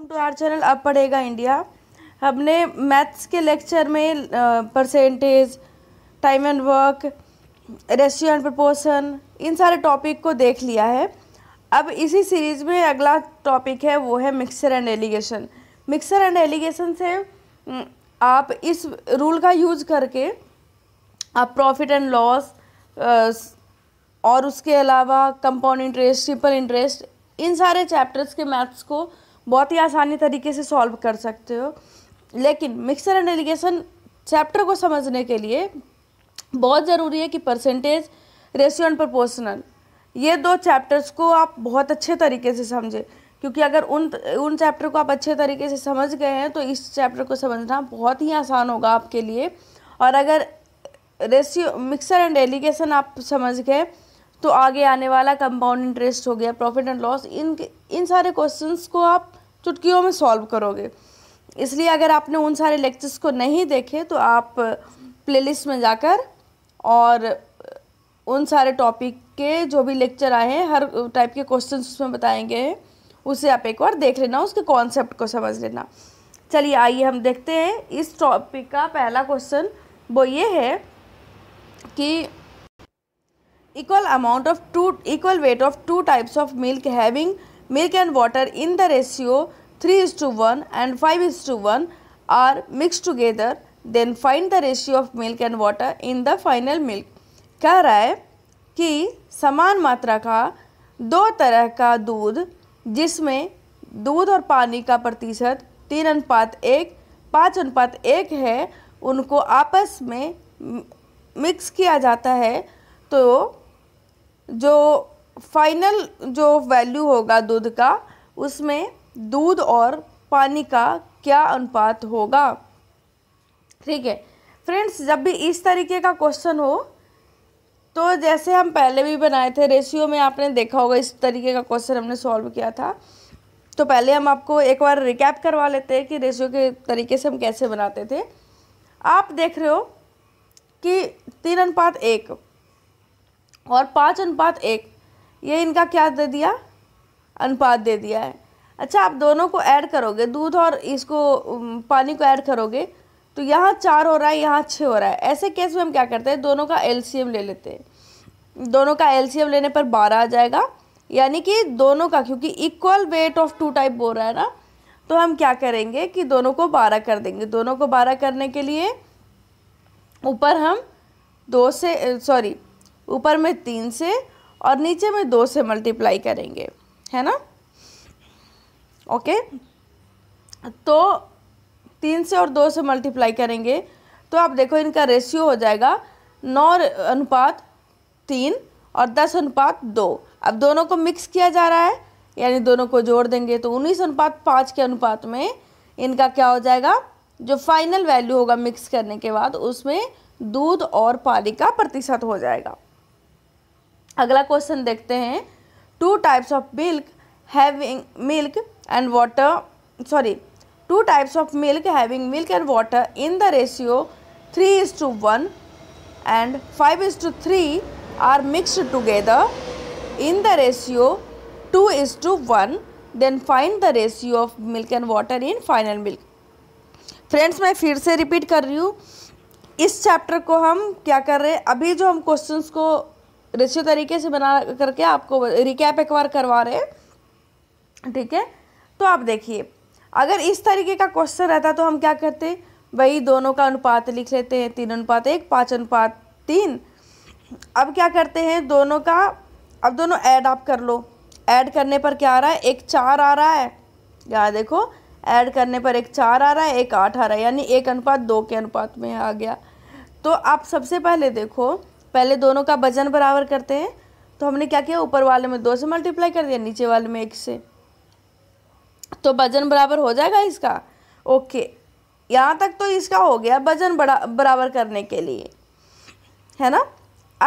Welcome to our channel अब पढ़ेगा India हमने मैथ्स के लेक्चर में percentage time and work ratio and proportion इन सारे टॉपिक को देख लिया है अब इसी सीरीज़ में अगला टॉपिक है वो है mixture and alligation mixture and alligation से आप इस रूल का यूज करके आप प्रॉफिट एंड लॉस और उसके अलावा कंपाउंड इंटरेस्ट सिंपल इंटरेस्ट इन सारे चैप्टर्स के मैथ्स को बहुत ही आसानी तरीके से सॉल्व कर सकते हो लेकिन मिक्सर एंड एलिगेशन चैप्टर को समझने के लिए बहुत ज़रूरी है कि परसेंटेज रेशियो एंड प्रपोर्शनल ये दो चैप्टर्स को आप बहुत अच्छे तरीके से समझें क्योंकि अगर उन उन चैप्टर को आप अच्छे तरीके से समझ गए हैं तो इस चैप्टर को समझना बहुत ही आसान होगा आपके लिए और अगर रेशियो मिक्सर एंड एलिगेशन आप समझ गए तो आगे आने वाला कंपाउंड इंटरेस्ट हो गया प्रॉफिट एंड लॉस इन इन सारे क्वेश्चंस को आप चुटकियों में सॉल्व करोगे इसलिए अगर आपने उन सारे लेक्चर्स को नहीं देखे तो आप प्लेलिस्ट में जाकर और उन सारे टॉपिक के जो भी लेक्चर आए हैं हर टाइप के क्वेश्चन उसमें बताए गए हैं उसे आप एक बार देख लेना उसके कॉन्सेप्ट को समझ लेना चलिए आइए हम देखते हैं इस टॉपिक का पहला क्वेश्चन वो ये है कि equal amount of two equal weight of two types of milk having milk and water in the ratio 3 is to 1 and 5 is to 1 are mixed together then find the ratio of milk and water in the final milk कह रहा है कि समान मात्रा का दो तरह का दूध जिसमें दूध और पानी का प्रतिशत तीन अनुपात एक पाँच अनुपात एक है उनको आपस में मिक्स किया जाता है तो जो फाइनल जो वैल्यू होगा दूध का उसमें दूध और पानी का क्या अनुपात होगा ठीक है फ्रेंड्स जब भी इस तरीके का क्वेश्चन हो तो जैसे हम पहले भी बनाए थे रेशियो में आपने देखा होगा इस तरीके का क्वेश्चन हमने सॉल्व किया था तो पहले हम आपको एक बार रिकैप करवा लेते हैं कि रेशियो के तरीके से हम कैसे बनाते थे आप देख रहे हो कि तीन अनुपात एक और पाँच अनुपात एक ये इनका क्या दे दिया अनुपात दे दिया है अच्छा आप दोनों को ऐड करोगे दूध और इसको पानी को ऐड करोगे तो यहाँ चार हो रहा है यहाँ छः हो रहा है ऐसे केस में हम क्या करते हैं दोनों का एलसीएम ले लेते हैं दोनों का एलसीएम लेने पर बारह आ जाएगा यानी कि दोनों का क्योंकि equal weight of two type बोल रहा है ना तो हम क्या करेंगे कि दोनों को बारह कर देंगे दोनों को बारह करने के लिए ऊपर हम दो से सॉरी ऊपर में तीन से और नीचे में दो से मल्टीप्लाई करेंगे है ना ओके तो तीन से और दो से मल्टीप्लाई करेंगे तो आप देखो इनका रेशियो हो जाएगा नौ अनुपात तीन और दस अनुपात दो अब दोनों को मिक्स किया जा रहा है यानी दोनों को जोड़ देंगे तो उन्नीस अनुपात पाँच के अनुपात में इनका क्या हो जाएगा जो फाइनल वैल्यू होगा मिक्स करने के बाद उसमें दूध और पानी का प्रतिशत हो जाएगा अगला क्वेश्चन देखते हैं two types of milk having milk and water sorry two types of milk having milk and water in the ratio three is to one and five is to three are mixed together in the ratio two is to one then find the ratio of milk and water in final milk friends मैं फिर से repeat कर रही हूँ इस chapter को हम क्या कर रहे हैं अभी जो हम क्वेश्चंस को अच्छे तरीके से बना करके आपको रिकैप एक बार करवा रहे हैं ठीक है तो आप देखिए अगर इस तरीके का क्वेश्चन रहता तो हम क्या करते वही दोनों का अनुपात लिख लेते हैं तीन अनुपात एक पाँच अनुपात तीन अब क्या करते हैं दोनों का अब दोनों ऐड आप कर लो ऐड करने पर क्या आ रहा है एक चार आ रहा है यहाँ देखो ऐड करने पर एक चार आ रहा है एक आठ आ रहा है यानी एक अनुपात दो के अनुपात में आ गया तो आप सबसे पहले देखो पहले दोनों का वजन बराबर करते हैं तो हमने क्या किया ऊपर वाले में दो से मल्टीप्लाई कर दिया नीचे वाले में एक से तो वजन बराबर हो जाएगा इसका ओके यहाँ तक तो इसका हो गया वजन बड़ा बराबर करने के लिए है ना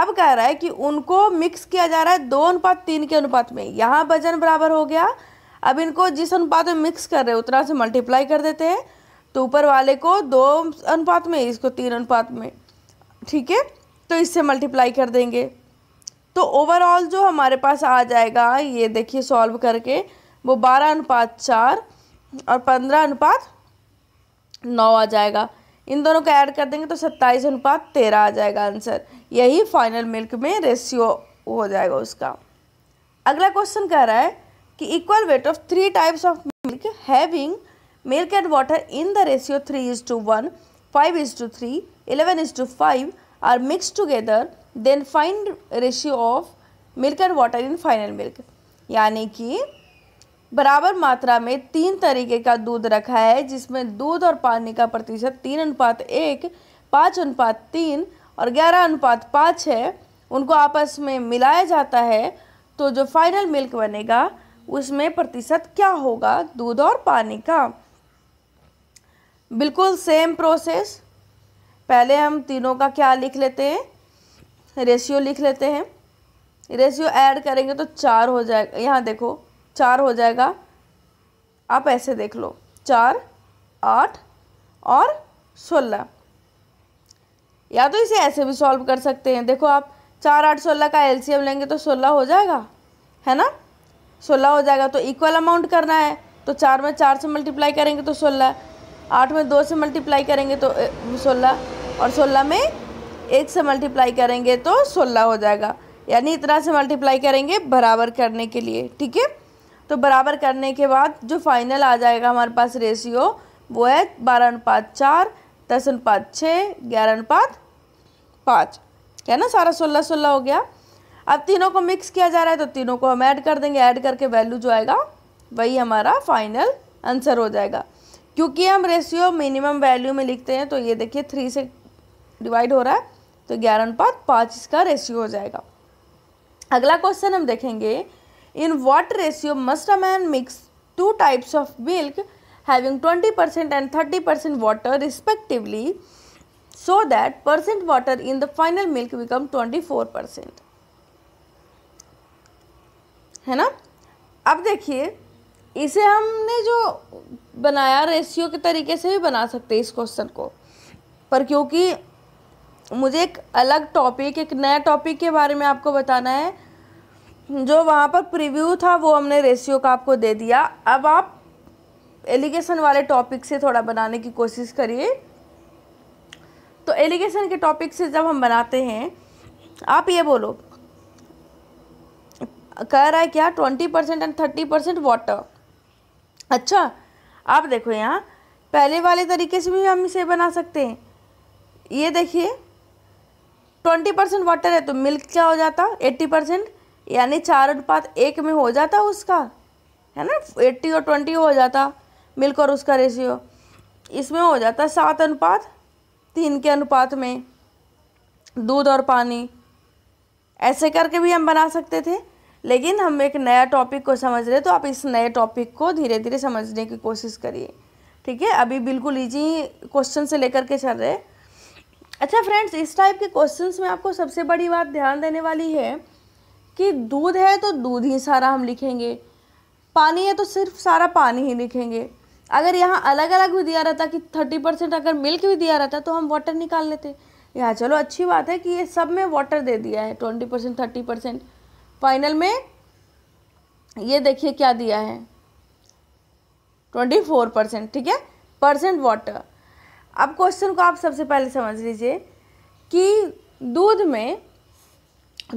अब कह रहा है कि उनको मिक्स किया जा रहा है दो अनुपात तीन के अनुपात में यहाँ वजन बराबर हो गया अब इनको जिस अनुपात में मिक्स कर रहे हैं उतना से मल्टीप्लाई कर देते हैं तो ऊपर वाले को दो अनुपात में इसको तीन अनुपात में ठीक है तो इससे मल्टीप्लाई कर देंगे तो ओवरऑल जो हमारे पास आ जाएगा ये देखिए सॉल्व करके वो बारह अनुपात चार और पंद्रह अनुपात नौ आ जाएगा इन दोनों का ऐड कर देंगे तो सत्ताईस अनुपात तेरह आ जाएगा आंसर यही फाइनल मिल्क में रेशियो हो जाएगा उसका अगला क्वेश्चन कह रहा है कि equal weight of three types of milk having milk and water in the ratio three is to one five is to three eleven is to five are mix together then find ratio of milk and water in final milk यानी कि बराबर मात्रा में तीन तरीके का दूध रखा है जिसमें दूध और पानी का प्रतिशत तीन अनुपात एक पाँच अनुपात तीन और ग्यारह अनुपात पाँच है उनको आपस में मिलाया जाता है तो जो फाइनल मिल्क बनेगा उसमें प्रतिशत क्या होगा दूध और पानी का बिल्कुल सेम प्रोसेस पहले हम तीनों का क्या लिख लेते हैं रेशियो लिख लेते हैं रेशियो ऐड करेंगे तो चार हो जाएगा यहाँ देखो चार हो जाएगा आप ऐसे देख लो चार आठ और सोलह या तो इसे ऐसे भी सॉल्व कर सकते हैं देखो आप चार आठ सोलह का एलसीएम लेंगे तो सोलह हो जाएगा है ना सोलह हो जाएगा तो इक्वल अमाउंट करना है तो चार में चार से मल्टीप्लाई करेंगे तो सोलह आठ में दो से मल्टीप्लाई करेंगे तो सोलह और सोलह में एक से मल्टीप्लाई करेंगे तो सोलह हो जाएगा यानी इतना से मल्टीप्लाई करेंगे बराबर करने के लिए ठीक है तो बराबर करने के बाद जो फाइनल आ जाएगा हमारे पास रेशियो वो है बारह अनुपात चार दस अनुपात छः ग्यारह अनुपात पाँच क्या ना सारा सोलह सोलह हो गया अब तीनों को मिक्स किया जा रहा है तो तीनों को हम ऐड कर देंगे ऐड करके वैल्यू जो आएगा वही हमारा फाइनल आंसर हो जाएगा क्योंकि हम रेशियो मिनिमम वैल्यू में लिखते हैं तो ये देखिए थ्री से डिवाइड हो रहा है तो ग्यारह अनुपात पाँच इसका रेशियो हो जाएगा अगला क्वेश्चन हम देखेंगे in what ratio must a man mix two types of milk having twenty percent and thirty percent water respectively so that percent water in the final milk become twenty four percent है ना अब देखिए इसे हमने जो बनाया ratio के तरीके से भी बना सकते हैं इस क्वेश्चन को पर क्योंकि मुझे एक अलग टॉपिक एक नया टॉपिक के बारे में आपको बताना है जो वहाँ पर प्रीव्यू था वो हमने रेशियो का आपको दे दिया अब आप एलिगेशन वाले टॉपिक से थोड़ा बनाने की कोशिश करिए तो एलिगेशन के टॉपिक से जब हम बनाते हैं आप ये बोलो कह रहा है क्या twenty percent and thirty percent water अच्छा आप देखो यहाँ पहले वाले तरीके से भी हम इसे बना सकते हैं ये देखिए ट्वेंटी परसेंट वाटर है तो मिल्क क्या हो जाता एट्टी परसेंट यानी चार अनुपात एक में हो जाता उसका है ना एट्टी और ट्वेंटी हो जाता मिल्क और उसका रेशियो इसमें हो जाता सात अनुपात तीन के अनुपात में दूध और पानी ऐसे करके भी हम बना सकते थे लेकिन हम एक नया टॉपिक को समझ रहे तो आप इस नए टॉपिक को धीरे धीरे समझने की कोशिश करिए ठीक है अभी बिल्कुल इजी क्वेश्चन से लेकर के चल रहे हैं अच्छा फ्रेंड्स इस टाइप के क्वेश्चंस में आपको सबसे बड़ी बात ध्यान देने वाली है कि दूध है तो दूध ही सारा हम लिखेंगे पानी है तो सिर्फ सारा पानी ही लिखेंगे अगर यहाँ अलग अलग भी दिया रहता कि थर्टी परसेंट अगर मिल्क भी दिया रहता तो हम वाटर निकाल लेते यहाँ चलो अच्छी बात है कि ये सब में वाटर दे दिया है twenty percent thirty percent final में ये देखिए क्या दिया है ट्वेंटी फोर परसेंट ठीक है परसेंट वाटर अब क्वेश्चन को आप सबसे पहले समझ लीजिए कि दूध में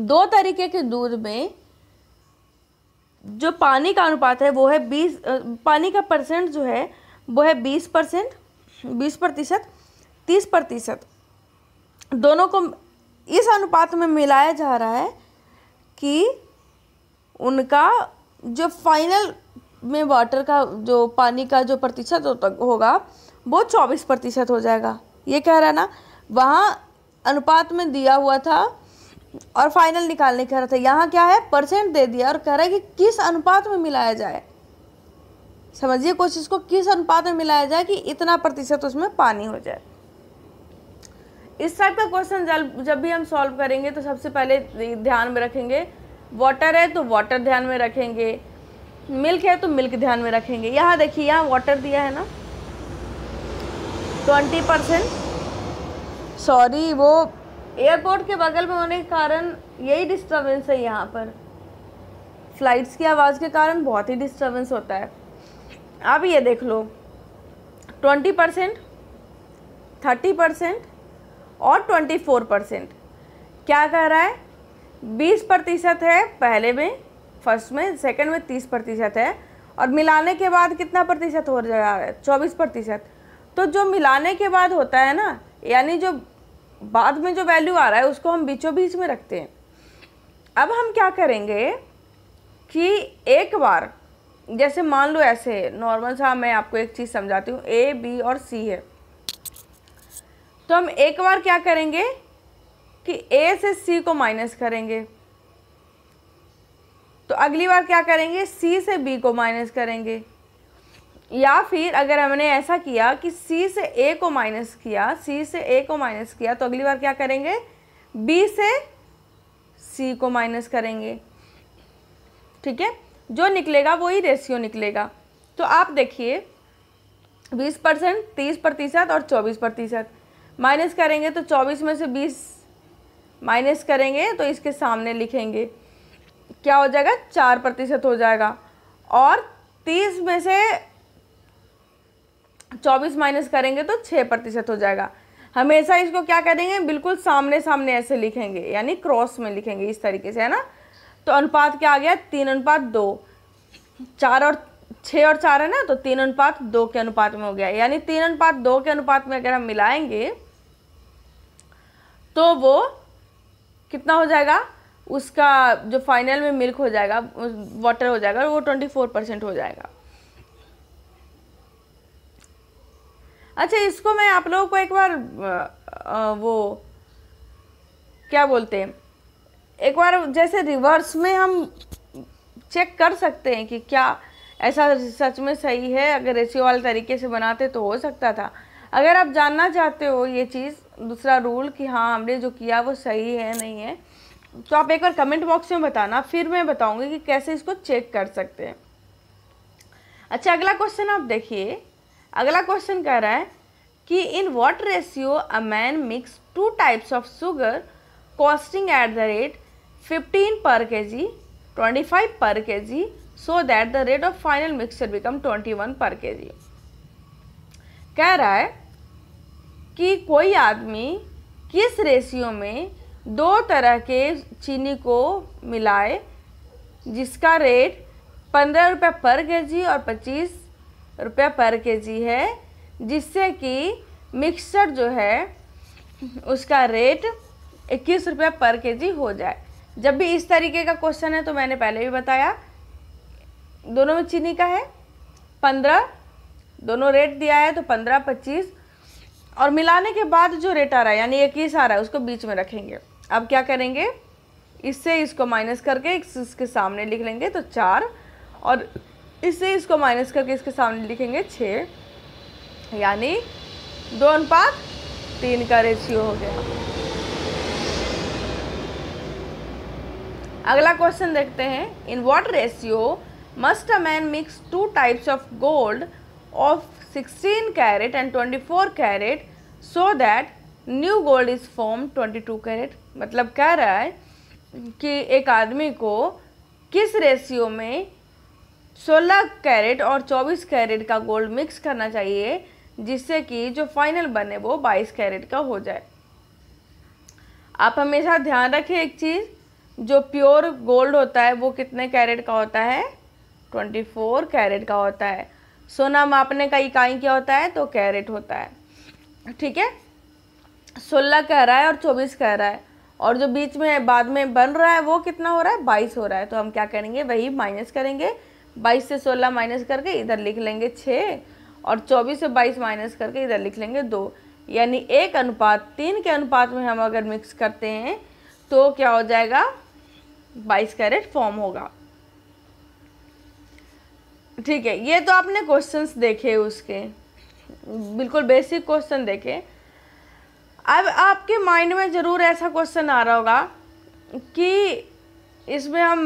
दो तरीके के दूध में जो पानी का अनुपात है वो है बीस पानी का परसेंट जो है वो है बीस परसेंट बीस प्रतिशत तीस प्रतिशत दोनों को इस अनुपात में मिलाया जा रहा है कि उनका जो फाइनल में वाटर का जो पानी का जो प्रतिशत होगा वो चौबीस प्रतिशत हो जाएगा ये कह रहा है ना वहाँ अनुपात में दिया हुआ था और फाइनल निकालने कह रहा था यहाँ क्या है परसेंट दे दिया और कह रहा है कि किस अनुपात में मिलाया जाए समझिए कोशिश को किस अनुपात में मिलाया जाए कि इतना प्रतिशत उसमें पानी हो जाए इस टाइप का क्वेश्चन जब भी हम सॉल्व करेंगे तो सबसे पहले ध्यान में रखेंगे वाटर है तो वाटर ध्यान में रखेंगे मिल्क है तो मिल्क ध्यान में रखेंगे यहाँ देखिए यहाँ वाटर दिया है ना ट्वेंटी परसेंट सॉरी वो एयरपोर्ट के बगल में होने के कारण यही डिस्टरबेंस है यहाँ पर फ़्लाइट्स की आवाज़ के कारण बहुत ही डिस्टरबेंस होता है आप ये देख लो ट्वेंटी परसेंट थर्टी परसेंट और ट्वेंटी फोर परसेंट क्या कह रहा है बीस प्रतिशत है पहले में फर्स्ट में सेकंड में तीस प्रतिशत है और मिलाने के बाद कितना प्रतिशत हो जा रहा है चौबीस प्रतिशत तो जो मिलाने के बाद होता है ना यानी जो बाद में जो वैल्यू आ रहा है उसको हम बीचों बीच में रखते हैं अब हम क्या करेंगे कि एक बार जैसे मान लो ऐसे नॉर्मल सा मैं आपको एक चीज़ समझाती हूँ ए बी और सी है तो हम एक बार क्या करेंगे कि ए से सी को माइनस करेंगे तो अगली बार क्या करेंगे सी से बी को माइनस करेंगे या फिर अगर हमने ऐसा किया कि सी से ए को माइनस किया सी से ए को माइनस किया तो अगली बार क्या करेंगे बी से सी को माइनस करेंगे ठीक है जो निकलेगा वही रेशियो निकलेगा तो आप देखिए 20 परसेंट तीस प्रतिशत और 24 प्रतिशत माइनस करेंगे तो 24 में से 20 माइनस करेंगे तो इसके सामने लिखेंगे क्या हो जाएगा चार प्रतिशत हो जाएगा और तीस में से चौबीस माइनस करेंगे तो छः प्रतिशत हो जाएगा हमेशा इसको क्या करेंगे बिल्कुल सामने सामने ऐसे लिखेंगे यानी क्रॉस में लिखेंगे इस तरीके से है ना तो अनुपात क्या आ गया तीन अनुपात दो चार और छः और चार है ना तो तीन अनुपात दो के अनुपात में हो गया यानी तीन अनुपात दो के अनुपात में अगर हम मिलाएंगे तो वो कितना हो जाएगा उसका जो फाइनल में मिल्क हो जाएगा वाटर हो जाएगा वो ट्वेंटी फोर परसेंट हो जाएगा अच्छा इसको मैं आप लोगों को एक बार आ, वो क्या बोलते हैं एक बार जैसे रिवर्स में हम चेक कर सकते हैं कि क्या ऐसा सच में सही है अगर ए वाले तरीके से बनाते तो हो सकता था अगर आप जानना चाहते हो ये चीज़ दूसरा रूल कि हाँ हमने जो किया वो सही है नहीं है तो आप एक बार कमेंट बॉक्स में बताना फिर मैं बताऊंगी कि कैसे इसको चेक कर सकते हैं अच्छा अगला क्वेश्चन आप देखिए अगला क्वेश्चन कह रहा है कि in what ratio a man mix two types of sugar costing at the rate fifteen per K G twenty five per K G so that the rate of final mixture become twenty one per K जी कह रहा है कि कोई आदमी किस ratio में दो तरह के चीनी को मिलाए जिसका रेट पंद्रह रुपये पर के जी और पच्चीस रुपया पर जी है जिससे कि मिक्सचर जो है उसका रेट इक्कीस रुपया पर जी हो जाए जब भी इस तरीके का क्वेश्चन है तो मैंने पहले भी बताया दोनों में चीनी का है पंद्रह दोनों रेट दिया है तो पंद्रह पच्चीस और मिलाने के बाद जो रेट आ रहा है यानी इक्कीस आ रहा है उसको बीच में रखेंगे अब क्या करेंगे इससे इसको माइनस करके इसके सामने लिख लेंगे तो चार और इससे इसको माइनस करके इसके सामने लिखेंगे छः यानी दो अनुपात तीन का रेशियो हो गया अगला क्वेश्चन देखते हैं in what ratio must a man mix two types of gold of 16 carat and 24 carat so that new gold is form 22 carat मतलब कह रहा है कि एक आदमी को किस रेशियो में सोलह कैरेट और चौबीस कैरेट का गोल्ड मिक्स करना चाहिए जिससे कि जो फाइनल बने वो बाईस कैरेट का हो जाए आप हमेशा ध्यान रखें एक चीज़ जो प्योर गोल्ड होता है वो कितने कैरेट का होता है ट्वेंटी फोर कैरेट का होता है सोना मापने का इकाई क्या होता है तो कैरेट होता है ठीक है सोलह कह रहा है और चौबीस कह रहा है और जो बीच में बाद में बन रहा है वो कितना हो रहा है बाईस हो रहा है तो हम क्या करेंगे वही माइनस करेंगे बाईस से सोलह माइनस करके इधर लिख लेंगे छः और चौबीस से बाईस माइनस करके इधर लिख लेंगे दो यानी एक अनुपात तीन के अनुपात में हम अगर मिक्स करते हैं तो क्या हो जाएगा बाईस कैरेट फॉर्म होगा ठीक है ये तो आपने क्वेश्चंस देखे उसके बिल्कुल बेसिक क्वेश्चन देखे अब आपके माइंड में ज़रूर ऐसा क्वेश्चन आ रहा होगा कि इसमें हम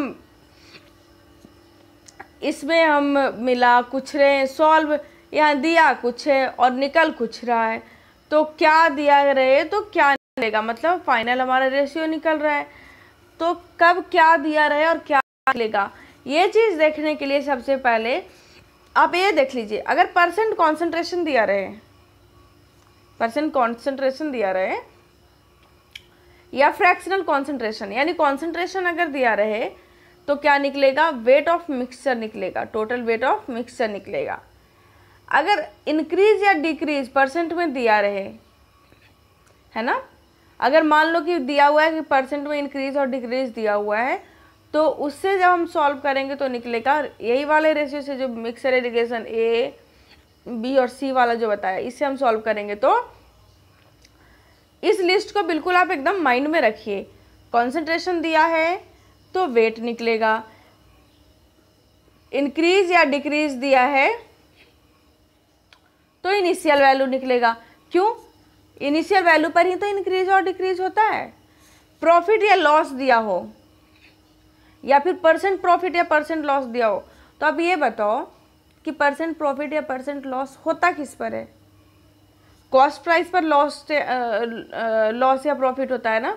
इसमें हम मिला कुछ रहे सॉल्व यहाँ दिया कुछ है और निकल कुछ रहा है तो क्या दिया रहे तो क्या निकलेगा मतलब फाइनल हमारा रेशियो निकल रहा है तो कब क्या दिया रहे और क्या निकलेगा ये चीज़ देखने के लिए सबसे पहले आप ये देख लीजिए अगर परसेंट कॉन्सेंट्रेशन दिया रहे परसेंट कॉन्सेंट्रेशन दिया रहे या फ्रैक्शनल कॉन्सेंट्रेशन यानी कॉन्सेंट्रेशन अगर दिया रहे तो क्या निकलेगा वेट ऑफ मिक्सचर निकलेगा टोटल वेट ऑफ मिक्सचर निकलेगा अगर इंक्रीज या डिक्रीज परसेंट में दिया रहे है ना अगर मान लो कि दिया हुआ है कि परसेंट में इंक्रीज और डिक्रीज दिया हुआ है तो उससे जब हम सॉल्व करेंगे तो निकलेगा यही वाले रेशियो से जो मिक्सर इरीगेशन ए बी और सी वाला जो बताया इससे हम सॉल्व करेंगे तो इस लिस्ट को बिल्कुल आप एकदम माइंड में रखिए कॉन्सेंट्रेशन दिया है तो वेट निकलेगा इंक्रीज या डिक्रीज दिया है तो इनिशियल वैल्यू निकलेगा क्यों इनिशियल वैल्यू पर ही तो इंक्रीज और डिक्रीज होता है प्रॉफिट या लॉस दिया हो या फिर परसेंट प्रॉफिट या परसेंट लॉस दिया हो तो अब ये बताओ कि परसेंट प्रॉफिट या परसेंट लॉस होता किस पर है कॉस्ट प्राइस पर लॉस लॉस या प्रॉफिट होता है ना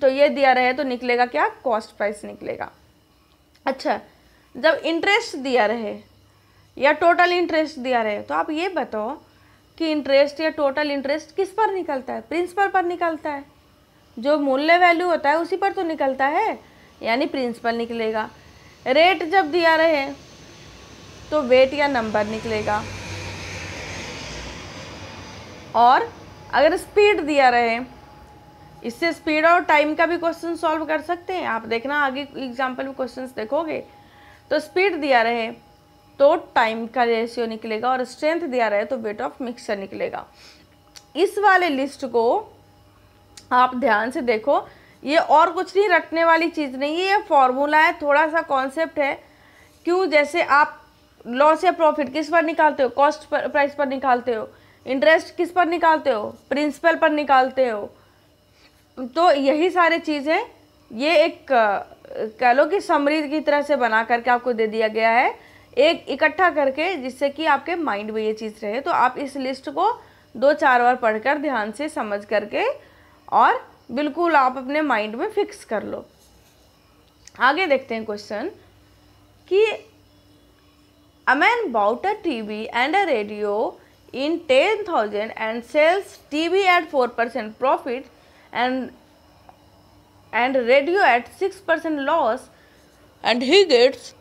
तो ये दिया रहे तो निकलेगा क्या कॉस्ट प्राइस निकलेगा अच्छा जब इंटरेस्ट दिया रहे या टोटल इंटरेस्ट दिया रहे तो आप ये बताओ कि इंटरेस्ट या टोटल इंटरेस्ट किस पर निकलता है प्रिंसिपल पर निकलता है जो मूल्य वैल्यू होता है उसी पर तो निकलता है यानी प्रिंसिपल निकलेगा रेट जब दिया रहे तो वेट या नंबर निकलेगा और अगर स्पीड दिया रहे इससे स्पीड और टाइम का भी क्वेश्चन सॉल्व कर सकते हैं आप देखना आगे एग्जाम्पल में क्वेश्चन देखोगे तो स्पीड दिया रहे तो टाइम का रेशियो निकलेगा और स्ट्रेंथ दिया रहे तो वेट ऑफ मिक्सचर निकलेगा इस वाले लिस्ट को आप ध्यान से देखो ये और कुछ नहीं रखने वाली चीज़ नहीं है ये फॉर्मूला है थोड़ा सा कॉन्सेप्ट है क्यों जैसे आप लॉस या प्रॉफिट किस पर निकालते हो कॉस्ट प्राइस पर निकालते हो इंटरेस्ट किस पर निकालते हो प्रिंसिपल पर निकालते हो तो यही सारे चीज़ें ये एक कह लो कि समरी की तरह से बना करके आपको दे दिया गया है एक इकट्ठा करके जिससे कि आपके माइंड में ये चीज़ रहे तो आप इस लिस्ट को दो चार बार पढ़कर ध्यान से समझ करके और बिल्कुल आप अपने माइंड में फिक्स कर लो आगे देखते हैं क्वेश्चन कि bought a T V and a radio in ten thousand and sells T V at four percent profit and and radio at 6% loss and he gets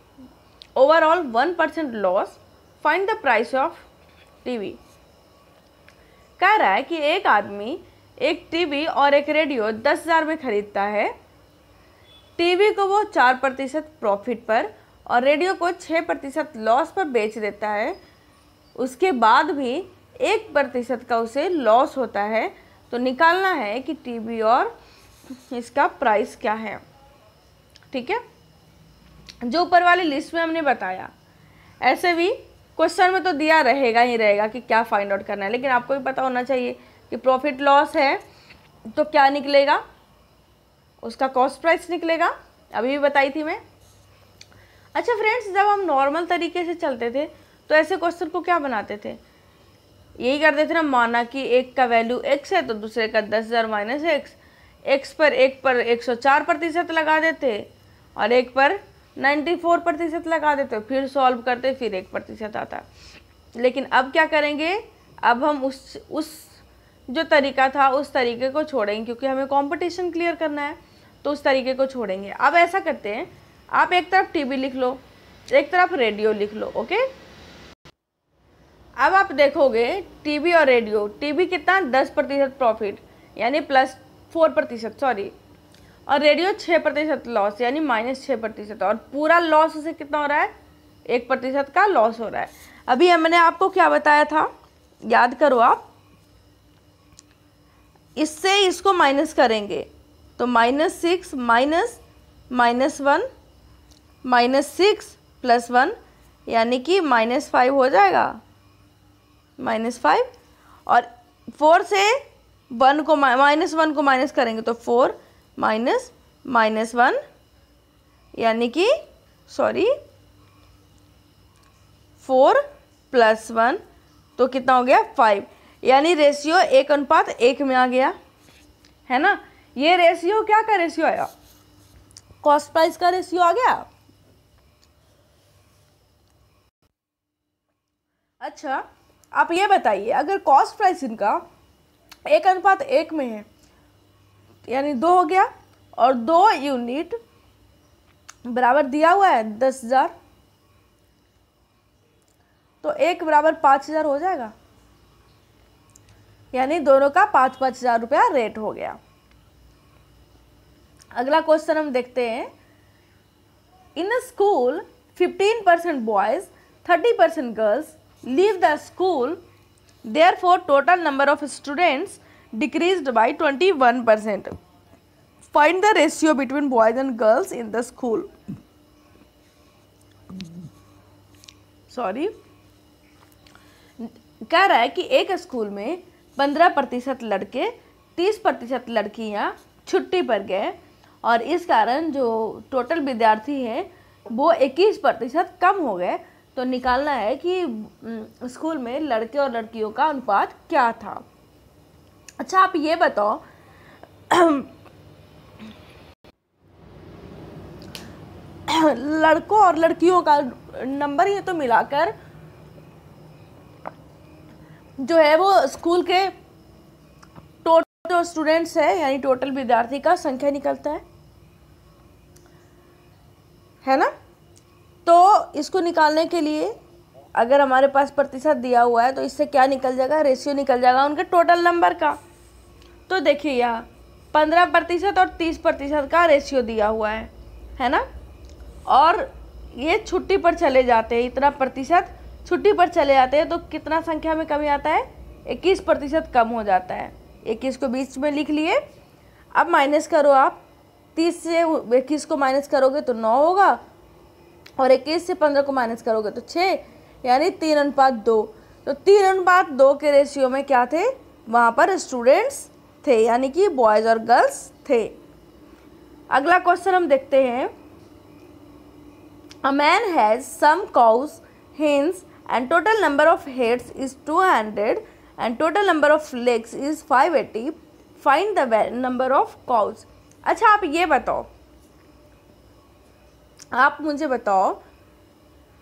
overall 1% loss find the price of tv कह रहा है कि एक आदमी एक TV और एक radio दस हज़ार में खरीदता है टीवी को वो चार प्रतिशत प्रॉफिट पर और रेडियो को छः प्रतिशत लॉस पर बेच देता है उसके बाद भी एक प्रतिशत का उसे लॉस होता है तो निकालना है कि बी और इसका प्राइस क्या है ठीक है जो ऊपर वाली लिस्ट में हमने बताया ऐसे भी क्वेश्चन में तो दिया रहेगा ही रहेगा कि क्या फाइंड आउट करना है लेकिन आपको भी पता होना चाहिए कि प्रॉफिट लॉस है तो क्या निकलेगा उसका कॉस्ट प्राइस निकलेगा अभी भी बताई थी मैं अच्छा फ्रेंड्स जब हम नॉर्मल तरीके से चलते थे तो ऐसे क्वेश्चन को क्या बनाते थे यही करते थे ना माना कि एक का वैल्यू एक्स है तो दूसरे का दस हज़ार माइनस एक्स एक्स पर एक पर एक सौ चार प्रतिशत लगा देते और एक पर नाइन्टी फोर प्रतिशत लगा देते फिर सॉल्व करते फिर एक प्रतिशत आता लेकिन अब क्या करेंगे अब हम उस उस जो तरीका था उस तरीके को छोड़ेंगे क्योंकि हमें कॉम्पिटिशन क्लियर करना है तो उस तरीके को छोड़ेंगे अब ऐसा करते हैं आप एक तरफ वी लिख लो एक तरफ रेडियो लिख लो ओके अब आप देखोगे टीवी और रेडियो टीवी कितना दस प्रतिशत प्रॉफिट यानी प्लस फोर प्रतिशत सॉरी और रेडियो छः प्रतिशत लॉस यानी माइनस छः प्रतिशत और पूरा लॉस उसे कितना हो रहा है एक प्रतिशत का लॉस हो रहा है अभी मैंने आपको क्या बताया था याद करो आप इससे इसको माइनस करेंगे तो minus six minus minus one minus six plus one यानी कि माइनस फाइव हो जाएगा माइनस फाइव और फोर से वन को माइनस वन को माइनस करेंगे तो फोर माइनस माइनस वन यानी कि सॉरी फोर प्लस वन तो कितना हो गया फाइव यानी रेशियो एक अनुपात एक में आ गया है ना ये रेशियो क्या का रेशियो आया कॉस्ट प्राइस का रेशियो आ गया अच्छा आप ये बताइए अगर कॉस्ट प्राइस इनका एक अनुपात एक में है यानी दो हो गया और दो यूनिट बराबर दिया हुआ है दस हज़ार तो एक बराबर पाँच हज़ार हो जाएगा यानी दोनों का पाँच पाँच हज़ार रुपया रेट हो गया अगला क्वेश्चन हम देखते हैं in school fifteen percent boys thirty percent girls leave the school therefore total number of students decreased by 21 percent find the ratio between boys and girls in the school sorry कह रहा है कि एक school में 15 प्रतिशत लड़के 30 प्रतिशत लड़कियां छुट्टी पर गए और इस कारण जो टोटल विद्यार्थी है वो 21 प्रतिशत कम हो गए तो निकालना है कि स्कूल में लड़के और लड़कियों का अनुपात क्या था अच्छा आप ये बताओ लड़कों और लड़कियों का नंबर ये तो मिलाकर जो है वो स्कूल के टोटल जो स्टूडेंट्स है यानी टोटल विद्यार्थी का संख्या निकलता है है ना तो इसको निकालने के लिए अगर हमारे पास प्रतिशत दिया हुआ है तो इससे क्या निकल जाएगा रेशियो निकल जाएगा उनके टोटल नंबर का तो देखिए यहाँ पंद्रह प्रतिशत और तीस प्रतिशत का रेशियो दिया हुआ है है ना और ये छुट्टी पर चले जाते हैं इतना प्रतिशत छुट्टी पर चले जाते हैं तो कितना संख्या में कमी आता है इक्कीस प्रतिशत कम हो जाता है इक्कीस को बीच में लिख लिए अब माइनस करो आप तीस से इक्कीस को माइनस करोगे तो नौ होगा और इक्कीस से पंद्रह को माइनस करोगे तो छः यानी तीन अनुपात दो तो तीन अनुपात दो के रेशियो में क्या थे वहाँ पर स्टूडेंट्स थे यानी कि बॉयज़ और गर्ल्स थे अगला क्वेश्चन हम देखते हैं a man has some cows hens and total number of heads is two hundred and total number of legs is five eighty find the number of cows अच्छा आप ये बताओ आप मुझे बताओ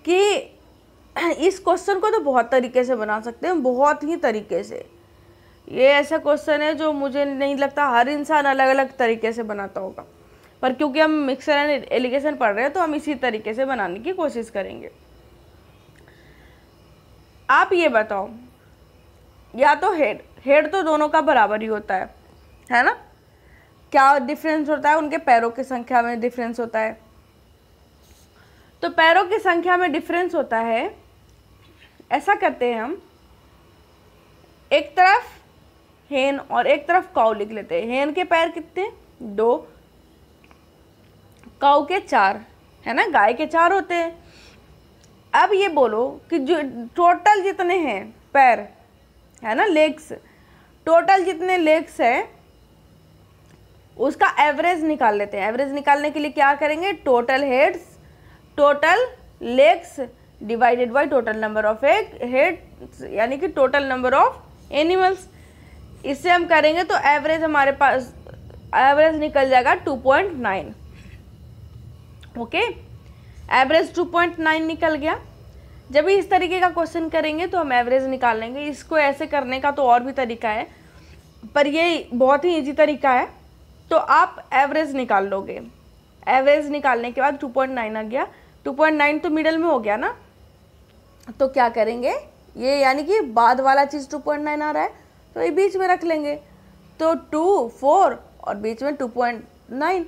कि इस क्वेश्चन को तो बहुत तरीके से बना सकते हैं बहुत ही तरीके से ये ऐसा क्वेश्चन है जो मुझे नहीं लगता हर इंसान अलग अलग तरीके से बनाता होगा पर क्योंकि हम मिक्सर एंड एलिगेशन पढ़ रहे हैं तो हम इसी तरीके से बनाने की कोशिश करेंगे आप ये बताओ या तो हेड हेड तो दोनों का बराबर ही होता है है ना क्या डिफरेंस होता है उनके पैरों की संख्या में डिफरेंस होता है तो पैरों की संख्या में डिफरेंस होता है ऐसा करते हैं हम एक तरफ हेन और एक तरफ काऊ लिख लेते हैं हेन के पैर कितने दो काऊ के चार है ना गाय के चार होते हैं अब ये बोलो कि जो टोटल जितने हैं पैर है ना लेग्स टोटल जितने लेग्स हैं उसका एवरेज निकाल लेते हैं एवरेज निकालने के लिए क्या करेंगे total heads total legs divided by total number of egg head यानी कि टोटल नंबर ऑफ एनिमल्स इससे हम करेंगे तो एवरेज हमारे पास एवरेज निकल जाएगा two point nine okay average two point nine निकल गया जब भी इस तरीके का क्वेश्चन करेंगे तो हम एवरेज निकाल लेंगे इसको ऐसे करने का तो और भी तरीका है पर ये बहुत ही ईजी तरीका है तो आप एवरेज निकाल लोगे एवरेज निकालने के बाद टू पॉइंट नाइन आ गया 2.9 तो मिडल में हो गया ना तो क्या करेंगे ये यानी कि बाद वाला चीज़ 2.9 आ रहा है तो ये बीच में रख लेंगे तो टू फोर और बीच में 2.9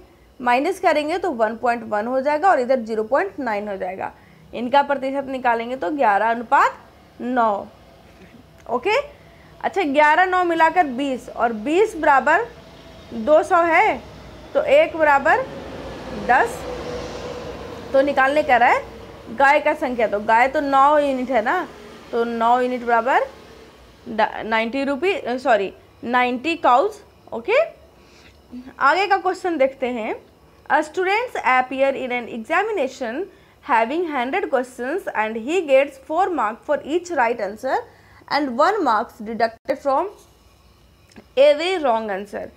माइनस करेंगे तो 1.1 हो जाएगा और इधर 0.9 हो जाएगा इनका प्रतिशत निकालेंगे तो ग्यारह अनुपात नौ ओके अच्छा ग्यारह नौ मिलाकर बीस और बीस बराबर दो सौ है तो एक बराबर दस तो निकालने कह रहा है गाय का संख्या तो गाय तो नौ यूनिट है ना तो नौ यूनिट बराबर ninety rupee sorry ninety cows okay आगे का क्वेश्चन देखते हैं a students appear in an examination having hundred question and he gets four marks for each right answer and one marks deducted from every wrong answer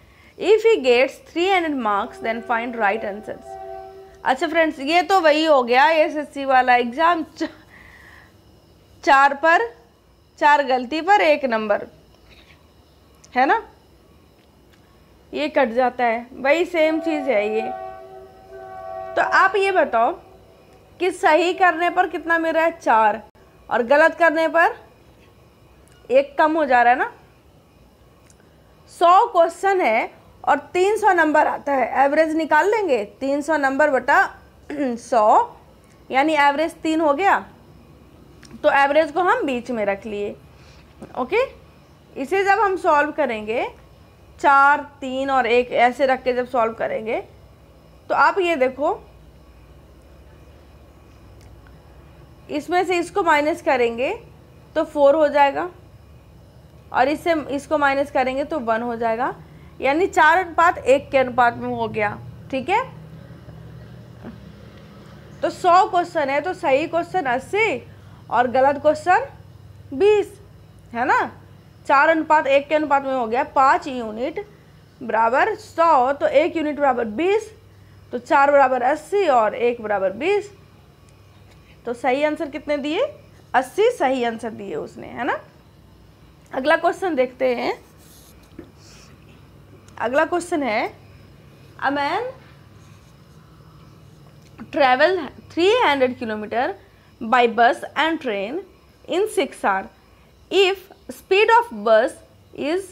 if he gets three hundred marks then find right answers अच्छा friends ये तो वही हो गया SSC वाला exam चार पर चार गलती पर एक नंबर है ना ये कट जाता है वही सेम चीज़ है ये तो आप ये बताओ कि सही करने पर कितना मिल रहा है चार और गलत करने पर एक कम हो जा रहा है ना सौ क्वेश्चन है और 300 नंबर आता है एवरेज निकाल लेंगे 300 नंबर बटा 100 यानी एवरेज तीन हो गया तो एवरेज को हम बीच में रख लिए ओके इसे जब हम सॉल्व करेंगे चार तीन और एक ऐसे रख के जब सॉल्व करेंगे तो आप ये देखो इसमें से इसको माइनस करेंगे तो फोर हो जाएगा और इससे इसको माइनस करेंगे तो वन हो जाएगा यानी चार अनुपात एक के अनुपात में हो गया ठीक है तो सौ क्वेश्चन है तो सही क्वेश्चन अस्सी और गलत क्वेश्चन बीस है ना चार अनुपात एक के अनुपात में हो गया पाँच यूनिट बराबर सौ तो एक यूनिट बराबर बीस तो चार बराबर अस्सी और एक बराबर बीस तो सही आंसर कितने दिए अस्सी सही आंसर दिए उसने है ना अगला क्वेश्चन देखते हैं अगला क्वेश्चन है a man travel three hundred kilometre by bus and train in six hour if speed of bus is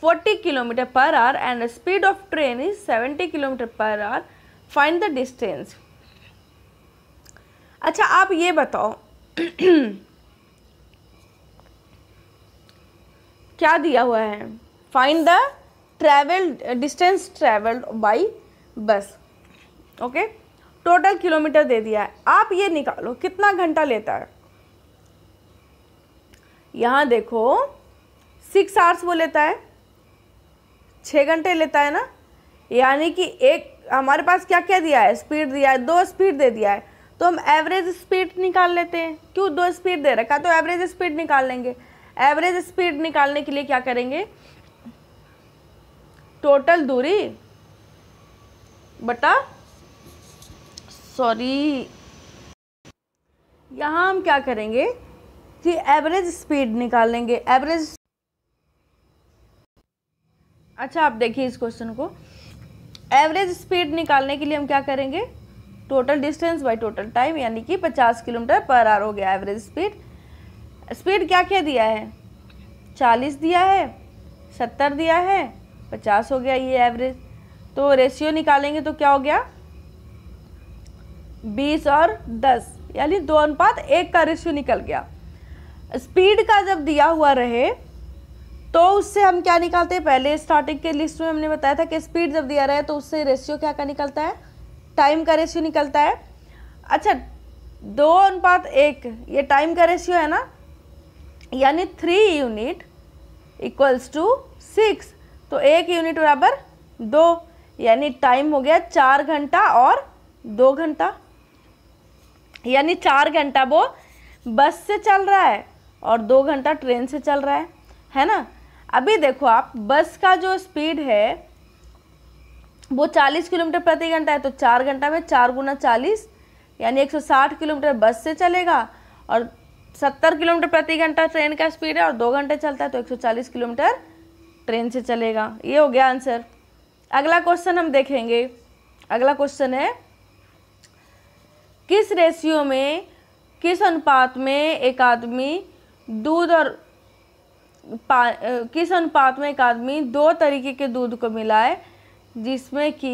forty kilometre per hour and speed of train is seventy kilometre per hour find the distance अच्छा आप ये बताओ क्या दिया हुआ है find the travel distance travelled by bus okay total kilometre दे दिया है आप ये निकालो कितना घंटा लेता है यहाँ देखो सिक्स आवर्स वो लेता है छः घंटे लेता है ना यानी कि एक हमारे पास क्या क्या दिया है स्पीड दिया है दो स्पीड दे दिया है तो हम एवरेज स्पीड निकाल लेते हैं क्यों दो स्पीड दे रखा तो एवरेज स्पीड निकाल लेंगे एवरेज स्पीड निकालने के लिए क्या करेंगे टोटल दूरी बटा सॉरी यहाँ हम क्या करेंगे कि एवरेज स्पीड निकालेंगे एवरेज अच्छा आप देखिए इस क्वेश्चन को एवरेज स्पीड निकालने के लिए हम क्या करेंगे total distance by total time यानी कि 50 किलोमीटर पर आर हो गया एवरेज स्पीड स्पीड क्या क्या दिया है 40 दिया है 70 दिया है पचास हो गया ये एवरेज तो रेशियो निकालेंगे तो क्या हो गया बीस और दस यानी दो अनुपात एक का रेशियो निकल गया स्पीड का जब दिया हुआ रहे तो उससे हम क्या निकालते हैं पहले स्टार्टिंग के लिस्ट में हमने बताया था कि स्पीड जब दिया रहे तो उससे रेशियो क्या का निकलता है टाइम का रेशियो निकलता है अच्छा दो अनुपात एक ये टाइम का रेशियो है ना यानी three unit equals to six तो एक यूनिट बराबर दो यानी टाइम हो गया चार घंटा और दो घंटा यानी चार घंटा वो बस से चल रहा है और दो घंटा ट्रेन से चल रहा है है ना अभी देखो आप बस का जो स्पीड है वो 40 किलोमीटर प्रति घंटा है तो चार घंटा में चार गुना चालीस यानी 160 किलोमीटर बस से चलेगा और 70 किलोमीटर प्रति घंटा ट्रेन का स्पीड है और दो घंटे चलता है तो 140 किलोमीटर ट्रेन से चलेगा ये हो गया आंसर अगला क्वेश्चन हम देखेंगे अगला क्वेश्चन है किस रेशियो में किस अनुपात में एक आदमी दूध और किस अनुपात में एक आदमी दो तरीके के दूध को मिलाए जिसमें कि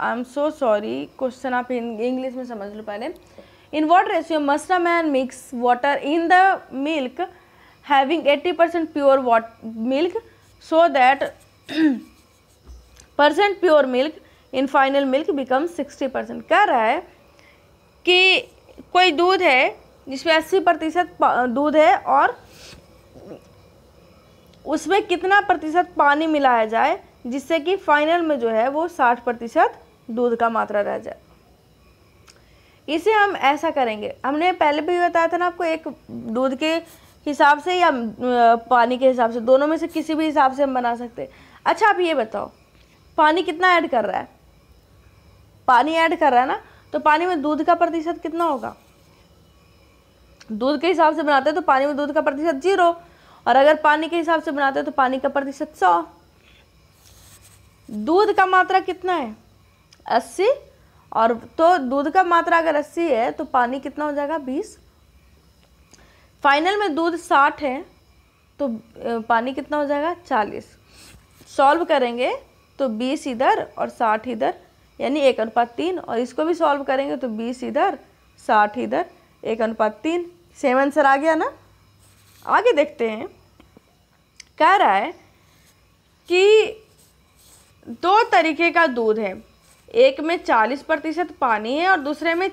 I am so sorry question आप इंग्लिश में समझ लो पहले in what ratio must a man mix water in the milk having 80% pure what milk so that percent pure milk in final milk become sixty percent कह रहा है कि कोई दूध है जिसमें अस्सी प्रतिशत दूध है और उसमें कितना प्रतिशत पानी मिलाया जाए जिससे कि फाइनल में जो है वो साठ प्रतिशत दूध का मात्रा रह जाए इसे हम ऐसा करेंगे हमने पहले भी बताया था ना आपको एक दूध के हिसाब से या पानी के हिसाब से दोनों में से किसी भी हिसाब से हम बना सकते हैं अच्छा आप ये बताओ पानी कितना ऐड कर रहा है पानी ऐड कर रहा है ना तो पानी में दूध का प्रतिशत कितना होगा दूध के हिसाब से बनाते हैं तो पानी में दूध का प्रतिशत जीरो और अगर पानी के हिसाब से बनाते हैं तो पानी का प्रतिशत सौ दूध का मात्रा कितना है अस्सी और तो दूध का मात्रा अगर अस्सी है तो पानी कितना हो जाएगा बीस फाइनल में दूध साठ है तो पानी कितना हो जाएगा चालीस सॉल्व करेंगे तो बीस इधर और साठ इधर यानी एक अनुपात तीन और इसको भी सॉल्व करेंगे तो बीस इधर साठ इधर एक अनुपात तीन सेम आंसर आ गया ना आगे देखते हैं कह रहा है कि दो तरीके का दूध है एक में चालीस प्रतिशत पानी है और दूसरे में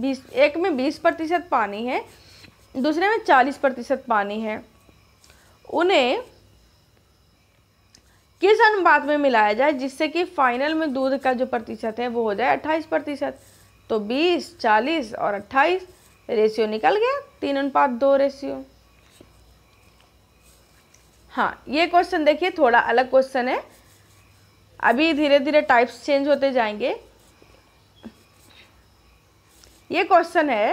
बीस एक में बीस प्रतिशत पानी है दूसरे में चालीस प्रतिशत पानी है उन्हें किस अनुपात में मिलाया जाए जिससे कि फाइनल में दूध का जो प्रतिशत है वो हो जाए अट्ठाईस प्रतिशत तो बीस चालीस और अट्ठाईस रेशियो निकल गया तीन अनुपात दो रेशियो हाँ ये क्वेश्चन देखिए थोड़ा अलग क्वेश्चन है अभी धीरे धीरे टाइप्स चेंज होते जाएंगे ये क्वेश्चन है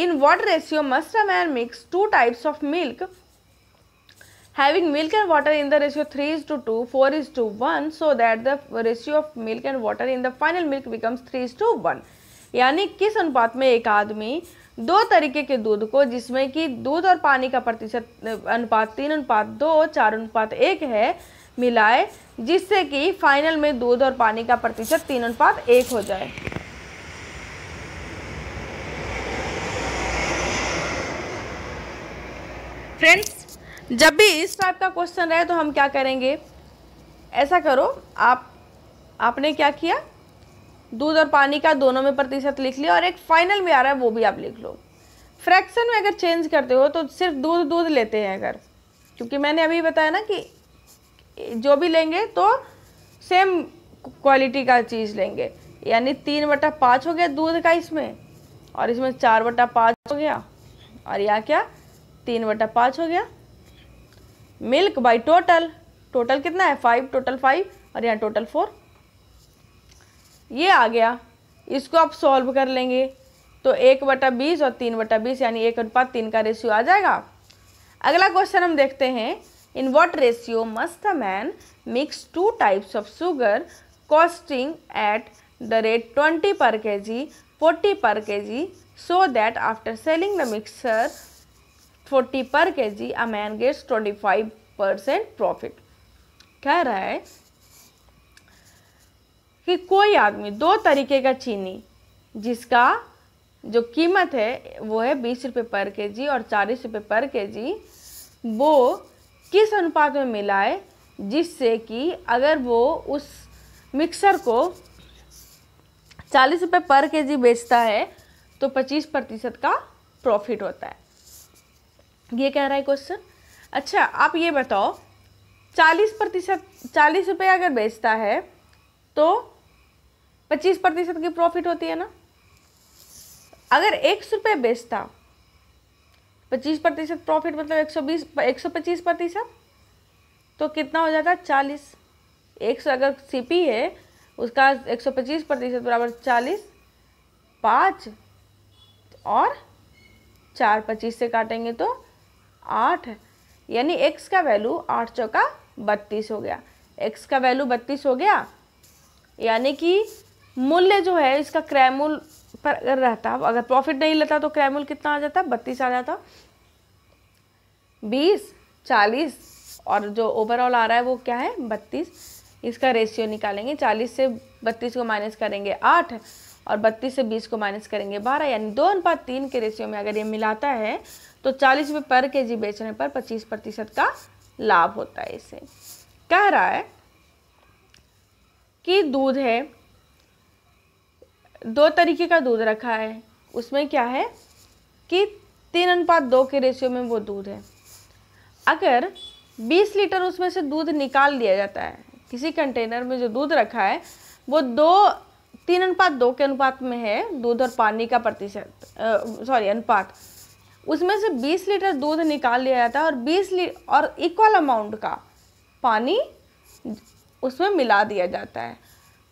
in what ratio must man mix two types of milk having milk and water in the ratio three is two two four is to one so that the ratio of milk and water in the final milk becomes three is to one यानी किस अनुपात में एक आदमी दो तरीके के दूध को जिसमें कि दूध और पानी का प्रतिशत अनुपात तीन अनुपात दो चार अनुपात एक है मिलाए जिससे कि फाइनल में दूध और पानी का प्रतिशत तीन अनुपात एक हो जाए फ्रेंड्स जब भी इस टाइप का क्वेश्चन रहे तो हम क्या करेंगे ऐसा करो आप आपने क्या किया दूध और पानी का दोनों में प्रतिशत लिख लिया और एक फाइनल में आ रहा है वो भी आप लिख लो फ्रैक्शन में अगर चेंज करते हो तो सिर्फ दूध दूध लेते हैं अगर क्योंकि मैंने अभी बताया ना कि जो भी लेंगे तो सेम क्वालिटी का चीज़ लेंगे यानी तीन बटा पाँच हो गया दूध का इसमें और इसमें चार बटा पाँच हो गया और यहाँ क्या तीन बटा पाँच हो गया मिल्क बाई टोटल टोटल कितना है फाइव टोटल फाइव और यहाँ टोटल फोर ये आ गया इसको आप सॉल्व कर लेंगे तो एक बटा बीस और तीन बटा बीस यानी एक अनुपात तीन का रेशियो आ जाएगा अगला क्वेश्चन हम देखते हैं in what ratio must man mix two types of sugar costing at the rate twenty per K G forty per K G so that after selling the mixer forty per K G a man gets twenty five percent profit कह रहा है कि कोई आदमी दो तरीके का चीनी जिसका जो कीमत है वो है बीस रुपये पर के जी और चालीस रुपये पर के जी वो किस अनुपात में मिला है जिससे कि अगर वो उस मिक्सर को चालीस रुपये पर के जी बेचता है तो पच्चीस प्रतिशत का प्रॉफिट होता है ये कह रहा है क्वेश्चन अच्छा आप ये बताओ चालीस प्रतिशत चालीस रुपये अगर बेचता है तो पच्चीस प्रतिशत की प्रॉफिट होती है ना अगर एक सौ रुपये बेचता पच्चीस प्रतिशत प्रॉफिट मतलब एक सौ बीस एक सौ पच्चीस प्रतिशत तो कितना हो जाता है चालीस एक सौ अगर सीपी है उसका एक सौ पच्चीस प्रतिशत बराबर चालीस पाँच और चार पच्चीस से काटेंगे तो आठ यानी एक्स का वैल्यू आठ चौका बत्तीस हो गया एक्स का वैल्यू बत्तीस हो गया यानी कि मूल्य जो है इसका क्रैमूल पर अगर रहता अगर प्रॉफिट नहीं लेता तो क्रैमूल कितना आ जाता बत्तीस आ जाता बीस चालीस और जो ओवरऑल आ रहा है वो क्या है बत्तीस इसका रेशियो निकालेंगे चालीस से बत्तीस को माइनस करेंगे आठ और बत्तीस से बीस को माइनस करेंगे बारह यानी दो अनुपात तीन के रेशियो में अगर ये मिलाता है तो चालीस रुपये पर के जी बेचने पर पच्चीस प्रतिशत का लाभ होता है इसे कह रहा है कि दूध है दो तरीके का दूध रखा है उसमें क्या है कि तीन अनुपात दो के रेशियो में वो दूध है अगर 20 लीटर उसमें से दूध निकाल दिया जाता है किसी कंटेनर में जो दूध रखा है वो दो तीन अनुपात दो के अनुपात में है दूध और पानी का प्रतिशत सॉरी अनुपात उसमें से 20 लीटर दूध निकाल लिया जाता है और 20 ली और इक्वल अमाउंट का पानी उसमें मिला दिया जाता है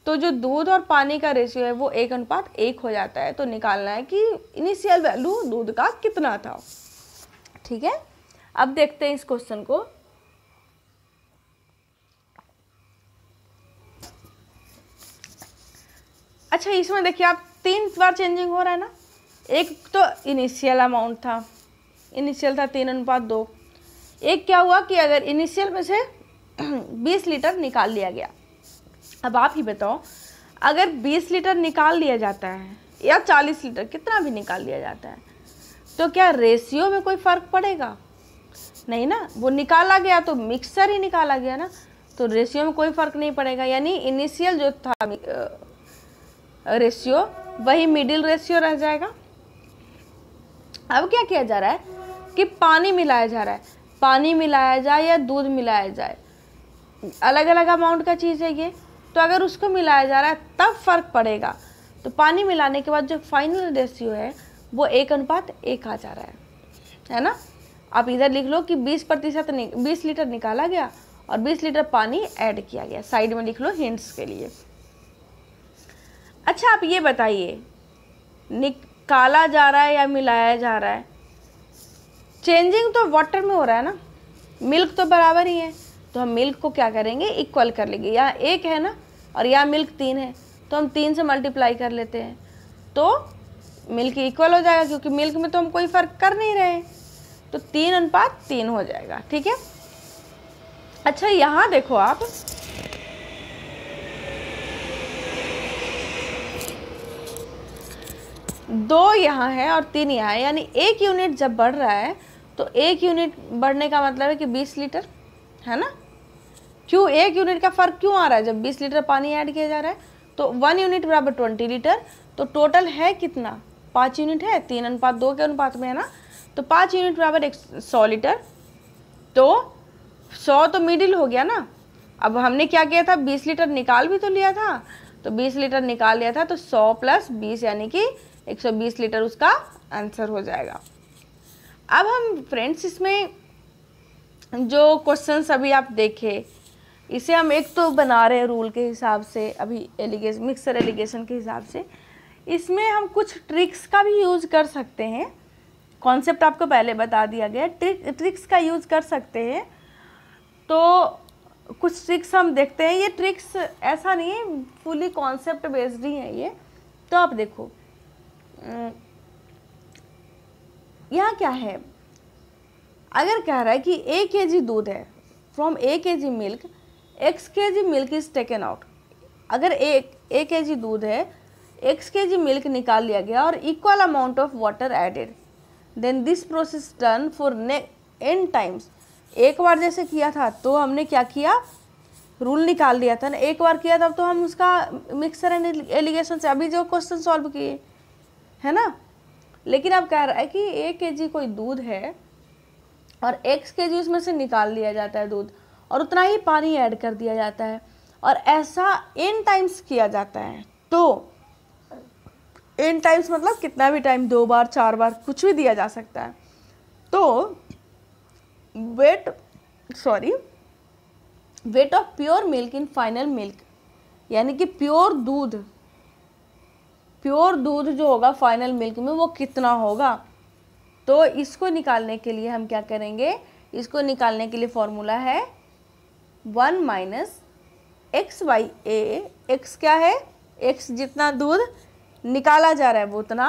तो जो दूध और पानी का रेशियो है वो एक अनुपात एक हो जाता है तो निकालना है कि इनिशियल वैल्यू दूध का कितना था ठीक है अब देखते हैं इस क्वेश्चन को अच्छा इसमें देखिए आप तीन बार चेंजिंग हो रहा है ना एक तो इनिशियल अमाउंट था इनिशियल था तीन अनुपात दो एक क्या हुआ कि अगर इनिशियल में से बीस लीटर निकाल लिया गया अब आप ही बताओ अगर बीस लीटर निकाल लिया जाता है या चालीस लीटर कितना भी निकाल लिया जाता है तो क्या रेशियो में कोई फ़र्क पड़ेगा नहीं ना वो निकाला गया तो मिक्सर ही निकाला गया ना तो रेशियो में कोई फ़र्क नहीं पड़ेगा यानी इनिशियल जो था रेशियो वही मिडिल रेशियो रह जाएगा अब क्या किया जा रहा है कि पानी मिलाया जा रहा है पानी मिलाया जाए या दूध मिलाया जाए अलग अलग अमाउंट का चीज़ है ये तो अगर उसको मिलाया जा रहा है तब फ़र्क पड़ेगा तो पानी मिलाने के बाद जो फाइनल रेशियो है वो एक अनुपात एक आ जा रहा है है ना आप इधर लिख लो कि 20 प्रतिशत बीस लीटर निकाला गया और 20 लीटर पानी ऐड किया गया साइड में लिख लो हिंट्स के लिए अच्छा आप ये बताइए निकाला जा रहा है या मिलाया जा रहा है चेंजिंग तो वाटर में हो रहा है ना मिल्क तो बराबर ही है तो हम मिल्क को क्या करेंगे इक्वल कर लेंगे या एक है ना और या मिल्क तीन है तो हम तीन से मल्टीप्लाई कर लेते हैं तो मिल्क इक्वल हो जाएगा क्योंकि मिल्क में तो हम कोई फ़र्क कर नहीं रहे तो तीन अनुपात तीन हो जाएगा ठीक है अच्छा यहाँ देखो आप दो यहाँ है और तीन यहाँ है यानी एक यूनिट जब बढ़ रहा है तो एक यूनिट बढ़ने का मतलब है कि बीस लीटर है ना क्यों एक यूनिट का फ़र्क क्यों आ रहा है जब बीस लीटर पानी ऐड किया जा रहा है तो वन यूनिट बराबर ट्वेंटी लीटर तो टोटल है कितना पाँच यूनिट है तीन अनुपात दो के अनुपात में है ना तो पाँच यूनिट बराबर एक सौ लीटर तो सौ तो मिडिल हो गया ना अब हमने क्या किया था बीस लीटर निकाल भी तो लिया था तो बीस लीटर निकाल लिया था तो सौ प्लस बीस यानी कि 120 लीटर उसका आंसर हो जाएगा अब हम फ्रेंड्स इसमें जो क्वेश्चन अभी आप देखे इसे हम एक तो बना रहे हैं रूल के हिसाब से अभी एलिगेशन मिक्सर एलिगेशन के हिसाब से इसमें हम कुछ ट्रिक्स का भी यूज़ कर सकते हैं कॉन्सेप्ट आपको पहले बता दिया गया ट्रिक ट्रिक्स का यूज़ कर सकते हैं तो कुछ ट्रिक्स हम देखते हैं ये ट्रिक्स ऐसा नहीं है फुली कॉन्सेप्ट बेस्ड ही है ये तो आप देखो यहाँ क्या है अगर कह रहा है कि एक के जी दूध है from A K G milk X K G milk is taken out अगर एक ए के जी दूध है एक्स के जी मिल्क निकाल लिया गया और equal amount of water added then this process done for ने एन टाइम्स एक बार जैसे किया था तो हमने क्या किया रूल निकाल दिया था ना एक बार किया था तो हम उसका मिक्सर एंड एलिगेशन से अभी जो क्वेश्चन सॉल्व किए है ना लेकिन अब कह रहा है कि एक के जी कोई दूध है और एक्स के जी उसमें से निकाल लिया जाता है दूध और उतना ही पानी ऐड कर दिया जाता है और ऐसा एन टाइम्स किया जाता है तो एन टाइम्स मतलब कितना भी टाइम दो बार चार बार कुछ भी दिया जा सकता है तो weight sorry weight of pure milk in final milk यानी कि प्योर दूध प्योर दूध जो होगा फाइनल मिल्क में वो कितना होगा तो इसको निकालने के लिए हम क्या करेंगे इसको निकालने के लिए फॉर्मूला है one minus X Y A X क्या है एक्स जितना दूध निकाला जा रहा है वो उतना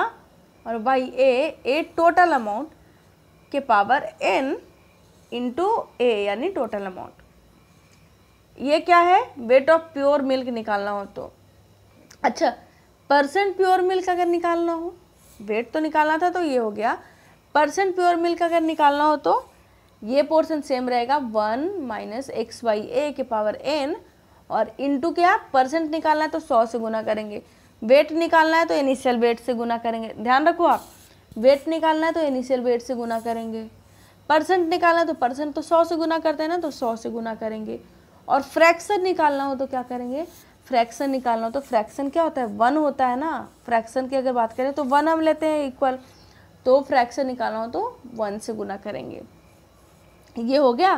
और Y A A total amount के पावर एन इंटू ए यानी टोटल अमाउंट ये क्या है वेट ऑफ प्योर मिल्क निकालना हो तो अच्छा परसेंट प्योर मिल्क अगर निकालना हो वेट तो निकालना था तो ये हो गया परसेंट प्योर मिल्क अगर निकालना हो तो ये पोर्शन सेम रहेगा one minus X Y A के पावर एन और इनटू क्या परसेंट निकालना है तो सौ से गुना करेंगे वेट निकालना है तो इनिशियल वेट से गुना करेंगे ध्यान रखो आप वेट निकालना है तो इनिशियल वेट से गुना करेंगे परसेंट निकालना है तो परसेंट तो सौ से गुना करते हैं ना तो सौ से गुना करेंगे और फ्रैक्शन निकालना हो तो क्या करेंगे फ्रैक्शन निकालना हो तो फ्रैक्शन क्या होता है वन होता है ना फ्रैक्शन की अगर बात करें तो वन हम लेते हैं इक्वल तो फ्रैक्शन निकालना हो तो वन से गुना करेंगे ये हो गया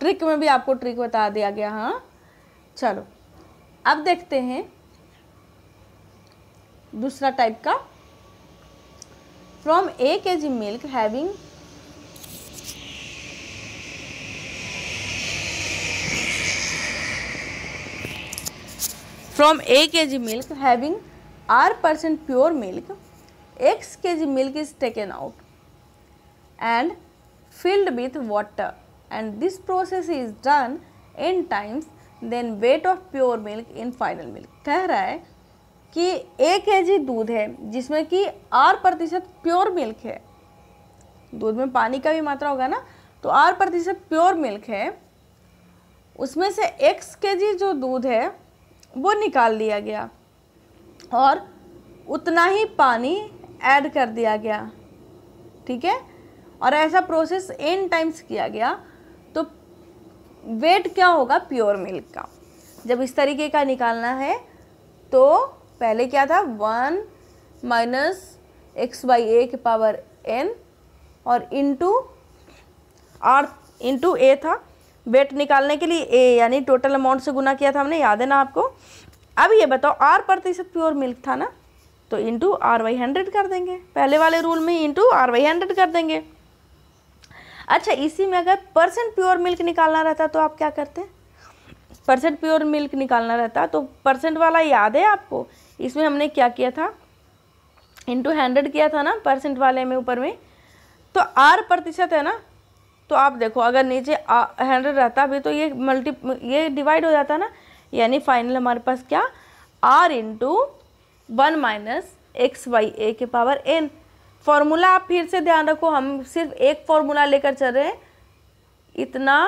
ट्रिक में भी आपको ट्रिक बता दिया गया हाँ चलो अब देखते हैं दूसरा टाइप का from A K G milk having from A K G milk having R percent pure milk X K G milk is taken out and filled with water and this process is done in times then weight of pure milk in final milk कह रहा है कि ए K जी दूध है जिसमें कि are प्रतिशत pure milk है दूध में पानी का भी मात्रा होगा ना तो आर प्रतिशत प्योर मिल्क है उसमें से एक्स के जी जो दूध है वो निकाल लिया गया और उतना ही पानी ऐड कर दिया गया ठीक है और ऐसा प्रोसेस एन टाइम्स किया गया तो वेट क्या होगा प्योर मिल्क का जब इस तरीके का निकालना है तो पहले क्या था one minus X by A के पावर एन और इंटू आर इंटू ए था वेट निकालने के लिए ए यानी टोटल अमाउंट से गुना किया था हमने याद है ना आपको अब ये बताओ आर प्रतिशत प्योर मिल्क था ना तो इंटू आर वाई हंड्रेड कर देंगे पहले वाले रूल में इंटू आर वाई हंड्रेड कर देंगे अच्छा इसी में अगर परसेंट प्योर मिल्क निकालना रहता तो आप क्या करते परसेंट प्योर मिल्क निकालना रहता तो परसेंट वाला याद है आपको इसमें हमने क्या किया था इंटू हंड्रेड किया था ना परसेंट वाले में ऊपर में तो आर प्रतिशत है ना तो आप देखो अगर नीचे हंड्रेड रहता भी तो ये मल्टी ये डिवाइड हो जाता ना यानी फाइनल हमारे पास क्या R into one minus X Y A के पावर एन फॉर्मूला आप फिर से ध्यान रखो हम सिर्फ एक फॉर्मूला लेकर चल रहे हैं इतना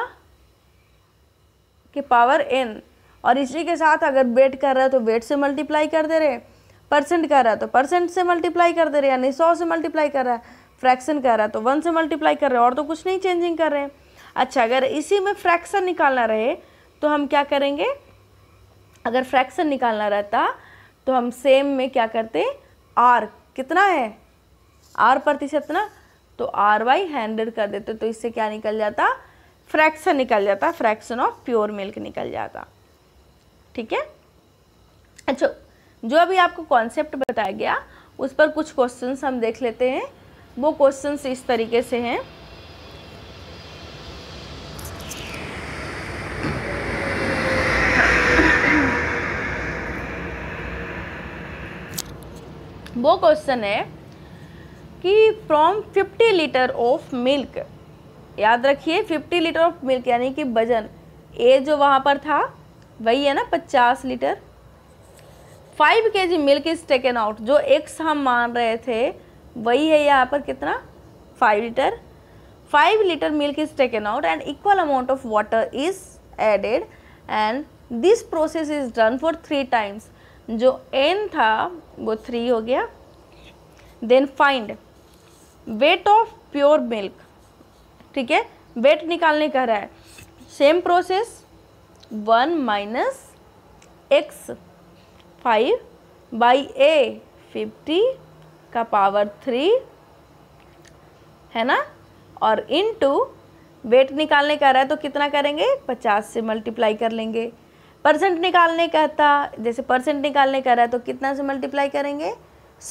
के पावर एन और इसी के साथ अगर वेट कर रहा है तो वेट से मल्टीप्लाई कर दे रहे परसेंट कर रहा है तो परसेंट से मल्टीप्लाई कर दे रहे यानी सौ से मल्टीप्लाई कर रहा है फ्रैक्शन कह रहा है तो वन से मल्टीप्लाई कर रहे हैं और तो कुछ नहीं चेंजिंग कर रहे हैं अच्छा अगर इसी में फ्रैक्शन निकालना रहे तो हम क्या करेंगे अगर फ्रैक्शन निकालना रहता तो हम सेम में क्या करते आर कितना है आर प्रतिशत ना तो आर वाई हैंडल कर देते तो इससे क्या निकल जाता फ्रैक्शन निकल जाता फ्रैक्शन ऑफ प्योर मिल्क निकल जाता ठीक है अच्छा जो अभी आपको कॉन्सेप्ट बताया गया उस पर कुछ क्वेश्चंस हम देख लेते हैं वो क्वेश्चन इस तरीके से हैं वो क्वेश्चन है कि फ्रॉम 50 लीटर ऑफ मिल्क याद रखिए 50 लीटर ऑफ मिल्क यानी कि वजन ए जो वहाँ पर था वही है ना 50 litre 5 K G milk is taken out जो एक्स हम मान रहे थे वही है यहाँ पर कितना five litre five litre milk is taken out and equal amount of water is added and this process is done for three times जो एन था वो थ्री हो गया then find weight of pure milk ठीक है weight निकालने कह रहा है same process one minus X five by A fifty का पावर थ्री है ना और इन टू वेट निकालने का रहा है तो कितना करेंगे पचास से मल्टीप्लाई कर लेंगे परसेंट निकालने कहता जैसे परसेंट निकालने का रहा है तो कितना से मल्टीप्लाई करेंगे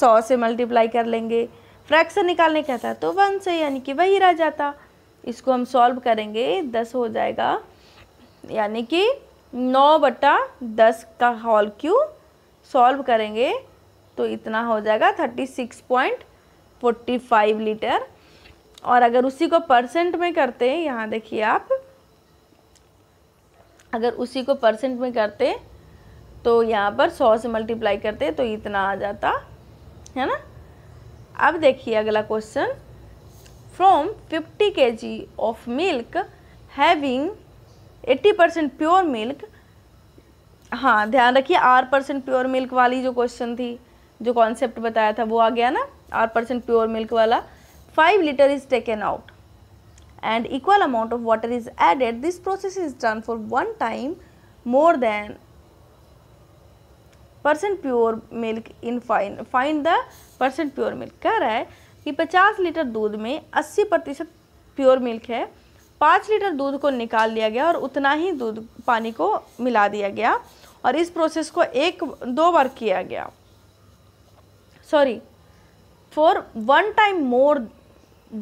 सौ से मल्टीप्लाई कर लेंगे फ्रैक्शन निकालने कहता तो वन से यानी कि वही रह जाता इसको हम सॉल्व करेंगे दस हो जाएगा यानी कि नौ बटा दस का हॉल क्यू सॉल्व करेंगे तो इतना हो जाएगा thirty six point forty five litre और अगर उसी को परसेंट में करते हैं यहाँ देखिए आप अगर उसी को परसेंट में करते तो यहाँ पर सौ से मल्टीप्लाई करते तो इतना आ जाता है ना अब देखिए अगला question from 50 K G of milk having 80 percent pure milk हाँ ध्यान रखिए आर परसेंट प्योर मिल्क वाली जो क्वेश्चन थी जो कॉन्सेप्ट बताया था वो आ गया ना आर परसेंट प्योर मिल्क वाला five litre is taken out and equal amount of water is added this process is done for one time more then percent pure milk in fine fine the percent pure milk कह रहा है कि 50 litre दूध में 80 प्रतिशत pure milk है 5 litre दूध को निकाल लिया गया और उतना ही दूध पानी को मिला दिया गया और इस प्रोसेस को एक दो बार किया गया sorry for one time more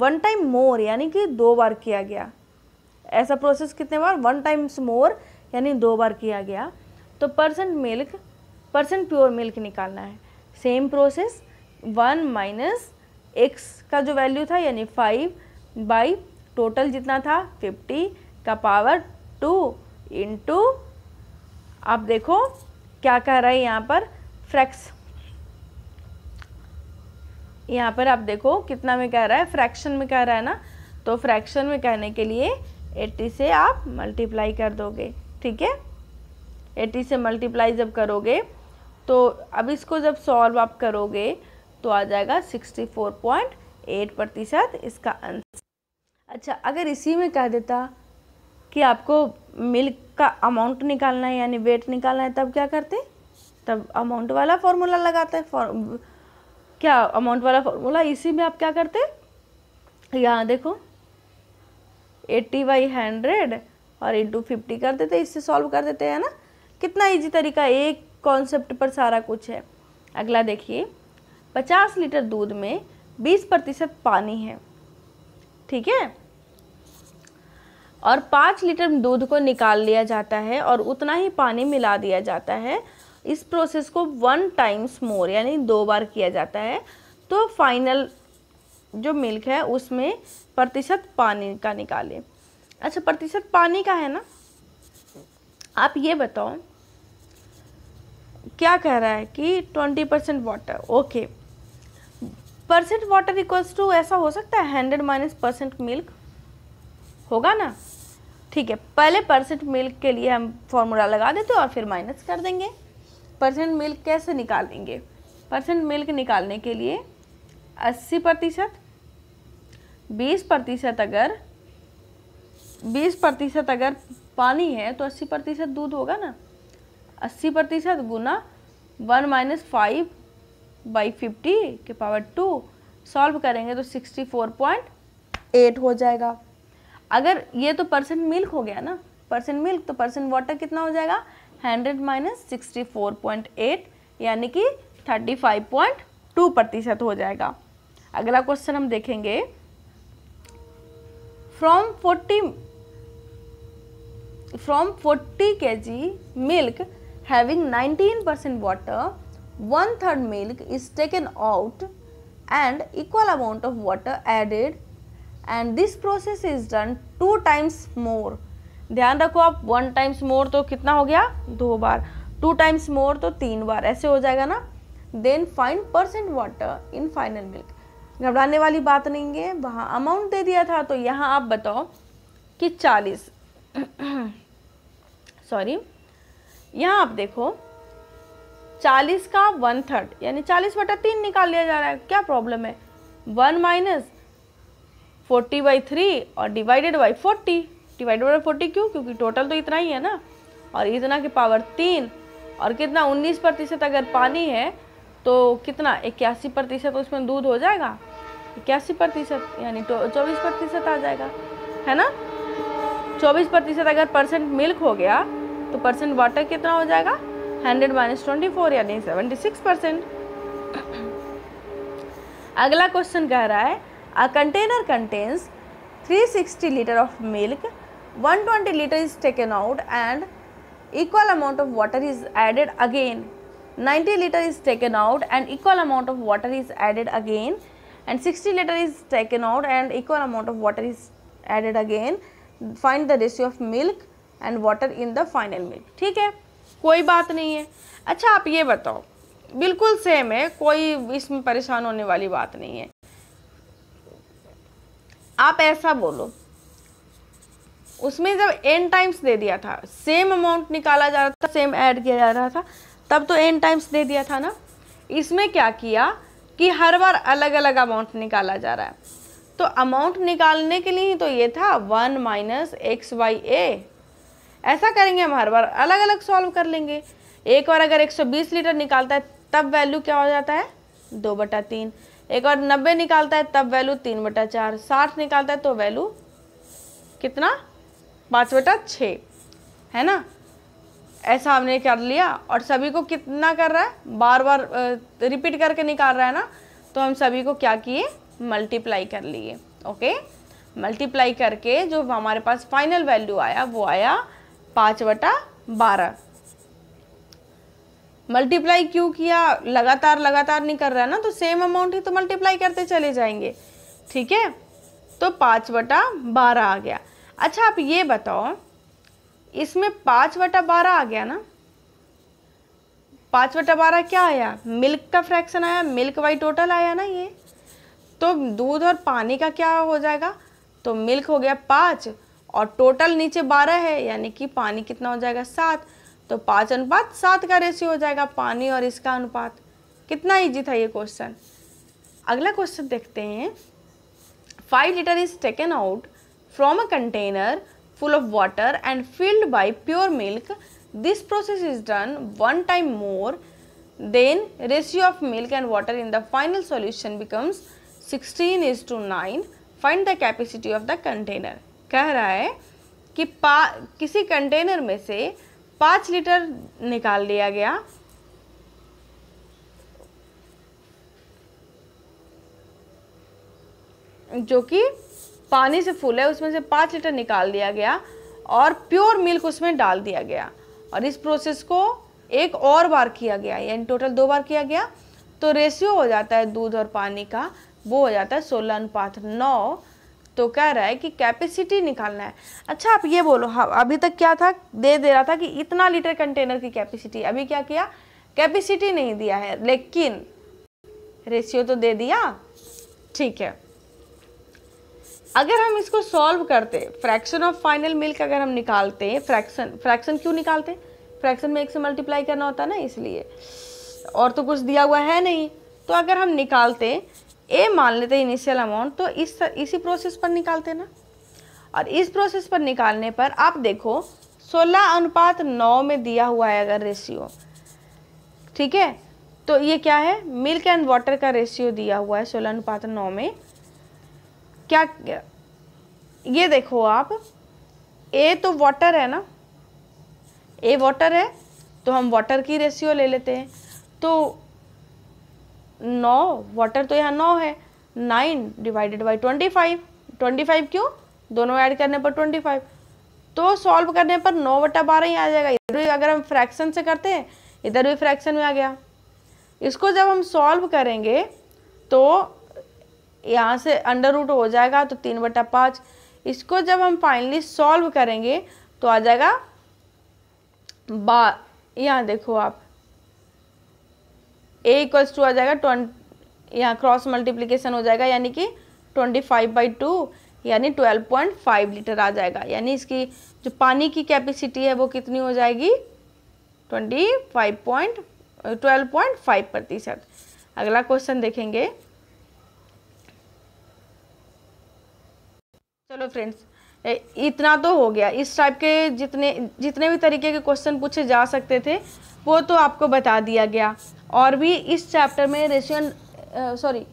one time more यानी कि दो बार किया गया ऐसा प्रोसेस कितने बार वन टाइम्स मोर यानी दो बार किया गया तो percent milk percent pure milk निकालना है same process one minus X का जो वैल्यू था यानी फाइव बाई टोटल जितना था फिफ्टी का पावर टू इंटू आप देखो क्या कह रहा है यहाँ पर फ्रैक्स यहाँ पर आप देखो कितना में कह रहा है फ्रैक्शन में कह रहा है ना तो फ्रैक्शन में कहने के लिए 80 से आप मल्टीप्लाई कर दोगे ठीक है 80 से मल्टीप्लाई जब करोगे तो अब इसको जब सॉल्व आप करोगे तो आ जाएगा 64.8 प्रतिशत इसका आंसर अच्छा अगर इसी में कह देता कि आपको मिल्क का अमाउंट निकालना है यानी वेट निकालना है तब क्या करते तब अमाउंट वाला फॉर्मूला लगाते हैं क्या अमाउंट वाला फॉर्मूला इसी में आप क्या करते यहाँ देखो एट्टी बाई हंड्रेड और इंटू फिफ्टी कर देते इससे सॉल्व कर देते हैं ना कितना इजी तरीका एक कॉन्सेप्ट पर सारा कुछ है अगला देखिए पचास लीटर दूध में बीस प्रतिशत पानी है ठीक है और पाँच लीटर दूध को निकाल लिया जाता है और उतना ही पानी मिला दिया जाता है इस प्रोसेस को वन टाइम्स मोर यानी दो बार किया जाता है तो फाइनल जो मिल्क है उसमें प्रतिशत पानी का निकालें अच्छा प्रतिशत पानी का है ना आप ये बताओ क्या कह रहा है कि twenty percent water okay percent water equals to ऐसा हो सकता है हंड्रेड माइनस परसेंट मिल्क होगा ना ठीक है पहले परसेंट मिल्क के लिए हम फॉर्मूला लगा देते हैं और फिर माइनस कर देंगे परसेंट मिल्क कैसे निकालेंगे परसेंट मिल्क निकालने के लिए अस्सी प्रतिशत बीस प्रतिशत अगर बीस प्रतिशत अगर पानी है तो अस्सी प्रतिशत दूध होगा ना अस्सी प्रतिशत गुना one minus five by fifty के पावर टू सॉल्व करेंगे तो सिक्सटी फोर पॉइंट एट हो जाएगा अगर ये तो परसेंट मिल्क हो गया ना परसेंट मिल्क तो परसेंट वाटर कितना हो जाएगा हंड्रेड माइनस यानी कि थर्टी फाइव पॉइंट टू प्रतिशत हो जाएगा अगला क्वेश्चन हम देखेंगे from forty from forty K G milk having nineteen percent water one third milk is taken out and equal amount of water added and this process is done two times more ध्यान रखो आप one times more तो कितना हो गया दो बार to times मोर तो तीन बार ऐसे हो जाएगा ना then fine percent water in final milk घबराने वाली बात नहीं है वहाँ अमाउंट दे दिया था तो यहाँ आप बताओ कि चालीस सॉरी यहाँ आप देखो चालीस का वन थर्ड यानी चालीस बटा तीन निकाल लिया जा रहा है क्या प्रॉब्लम है one minus forty by three और divided by forty divided by forty क्यों क्योंकि टोटल तो इतना ही है ना और इतना की पावर तीन और कितना उन्नीस प्रतिशत अगर पानी है तो कितना इक्यासी प्रतिशत उसमें दूध हो जाएगा इक्यासी प्रतिशत यानी तो चौबीस प्रतिशत आ जाएगा है ना चौबीस प्रतिशत अगर परसेंट मिल्क हो गया तो परसेंट वाटर कितना हो जाएगा हंड्रेड माइनस ट्वेंटी फोर यानी सेवेंटी सिक्स परसेंट अगला क्वेश्चन कह रहा है a container contains three sixty litre of milk 120 liter is taken out and equal amount of water is added again 90 liter is taken out and equal amount of water is added again and 60 liter is taken out and equal amount of water is added again find the ratio of milk and water in the final milk theek hai koi baat nahi hai acha aap ye batao bilkul same hai koi isme pareshan hone wali baat nahi hai aap aisa bolo उसमें जब N times they दिया था same amount निकाला जा रहा था same add किया जा रहा था तब तो एन टाइम्स दे दिया था ना इसमें क्या किया कि हर बार अलग अलग अमाउंट निकाला जा रहा है तो अमाउंट निकालने के लिए ही तो ये था one minus X Y A ऐसा करेंगे हम हर बार अलग अलग सॉल्व कर लेंगे एक बार अगर 120 लीटर निकालता है तब वैल्यू क्या हो जाता है दो बटा तीन एक बार नब्बे निकालता है तब वैल्यू तीन बटा चार साठ निकालता है तो वैल्यू कितना पाँच बटा छः है ना ऐसा हमने कर लिया और सभी को कितना कर रहा है बार बार रिपीट करके निकाल रहा है ना तो हम सभी को क्या किए मल्टीप्लाई कर लिए ओके मल्टीप्लाई करके जो हमारे पास फाइनल वैल्यू आया वो आया पाँच बटा बारह मल्टीप्लाई क्यों किया लगातार लगातार नहीं कर रहा है ना तो सेम अमाउंट ही तो मल्टीप्लाई करते चले जाएंगे ठीक है तो पाँच बटा बारह आ गया अच्छा आप ये बताओ इसमें पाँच बटा बारह आ गया ना पाँच बटा बारह क्या आया मिल्क का फ्रैक्शन आया मिल्क वाई टोटल आया ना ये तो दूध और पानी का क्या हो जाएगा तो मिल्क हो गया पाँच और टोटल नीचे बारह है यानी कि पानी कितना हो जाएगा सात तो पाँच अनुपात सात का रेशियो हो जाएगा पानी और इसका अनुपात कितना ईजी था ये क्वेश्चन अगला क्वेश्चन देखते हैं five litre is taken out from a container full of water and filled by pure milk. This process is done one time more then ratio of milk and water in the final solution becomes 16 is to 9 find the capacity of the container keh raha hai ki kisi container mein se 5 liter nikal liya gaya जो कि पानी से फूल है उसमें से पाँच litre निकाल दिया गया और प्योर मिल्क उसमें डाल दिया गया और इस प्रोसेस को एक और बार किया गया यानी टोटल दो बार किया गया तो रेशियो हो जाता है दूध और पानी का वो हो जाता है सोलह अनुपात नौ तो कह रहा है कि कैपेसिटी निकालना है अच्छा आप ये बोलो हाँ अभी तक क्या था दे दे रहा था कि इतना लीटर कंटेनर की कैपेसिटी अभी क्या किया कैपेसिटी नहीं दिया है लेकिन रेशियो तो दे दिया ठीक है अगर हम इसको सॉल्व करते फ्रैक्शन ऑफ फाइनल मिल्क अगर हम निकालते हैं फ्रैक्शन फ्रैक्शन क्यों निकालते फ्रैक्शन में एक से मल्टीप्लाई करना होता ना इसलिए और तो कुछ दिया हुआ है नहीं तो अगर हम निकालते ए मान लेते इनिशियल अमाउंट तो इस इसी प्रोसेस पर निकालते ना और इस प्रोसेस पर निकालने पर आप देखो 16 अनुपात 9 में दिया हुआ है अगर रेशियो ठीक है तो ये क्या है मिल्क एंड वाटर का रेशियो दिया हुआ है सोलह अनुपात नौ में क्या ये देखो आप ए तो वाटर है ना ए वाटर है तो हम वाटर की रेशियो ले लेते हैं तो नौ वाटर तो यहाँ नौ है nine divided by twenty five twenty five क्यों दोनों ऐड करने पर ट्वेंटी फाइव तो सॉल्व करने पर नौ बटा बारह ही आ जाएगा इधर भी अगर हम फ्रैक्शन से करते हैं इधर भी फ्रैक्शन में आ गया इसको जब हम सॉल्व करेंगे तो यहाँ से अंडर रूट हो जाएगा तो तीन बटा पाँच इसको जब हम फाइनली सॉल्व करेंगे तो आ जाएगा बा यहाँ देखो आप ए इक्वल्स टू आ जाएगा ट्वेंट यहाँ क्रॉस मल्टीप्लीकेशन हो जाएगा यानी कि ट्वेंटी फाइव बाई टू यानी ट्वेल्व पॉइंट फाइव लीटर आ जाएगा यानी इसकी जो पानी की कैपेसिटी है वो कितनी हो जाएगी twenty five point twelve point five प्रतिशत अगला क्वेश्चन देखेंगे चलो फ्रेंड्स इतना तो हो गया इस टाइप के जितने जितने भी तरीके के क्वेश्चन पूछे जा सकते थे वो तो आपको बता दिया गया और भी इस चैप्टर में रेशियन सॉरी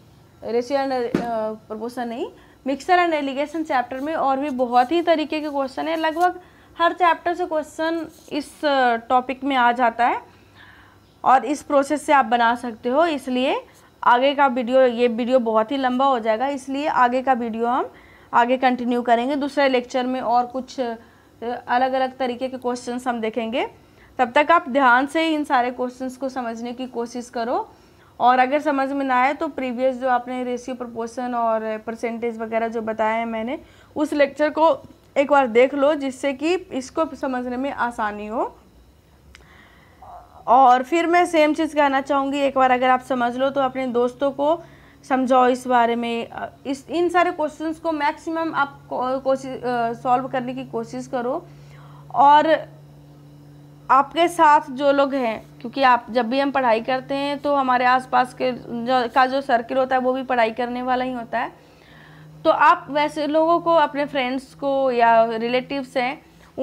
रेशियन प्रपोशन नहीं मिक्सर एंड एलिगेशन चैप्टर में और भी बहुत ही तरीके के क्वेश्चन है लगभग हर चैप्टर से क्वेश्चन इस टॉपिक में आ जाता है और इस प्रोसेस से आप बना सकते हो इसलिए आगे का वीडियो ये वीडियो बहुत ही लंबा हो जाएगा इसलिए आगे का वीडियो हम आगे कंटिन्यू करेंगे दूसरे लेक्चर में और कुछ अलग अलग तरीके के क्वेश्चन हम देखेंगे तब तक आप ध्यान से इन सारे क्वेश्चन को समझने की कोशिश करो और अगर समझ में ना आए तो प्रीवियस जो आपने रेशियो प्रपोर्सन और परसेंटेज वगैरह जो बताया है मैंने उस लेक्चर को एक बार देख लो जिससे कि इसको समझने में आसानी हो और फिर मैं सेम चीज़ कहना चाहूँगी एक बार अगर आप समझ लो तो अपने दोस्तों को समझाओ इस बारे में इस इन सारे क्वेश्चंस को मैक्सिमम आप कोशिश सॉल्व करने की कोशिश करो और आपके साथ जो लोग हैं क्योंकि आप जब भी हम पढ़ाई करते हैं तो हमारे आसपास के जो का जो सर्किल होता है वो भी पढ़ाई करने वाला ही होता है तो आप वैसे लोगों को अपने फ्रेंड्स को या रिलेटिव्स हैं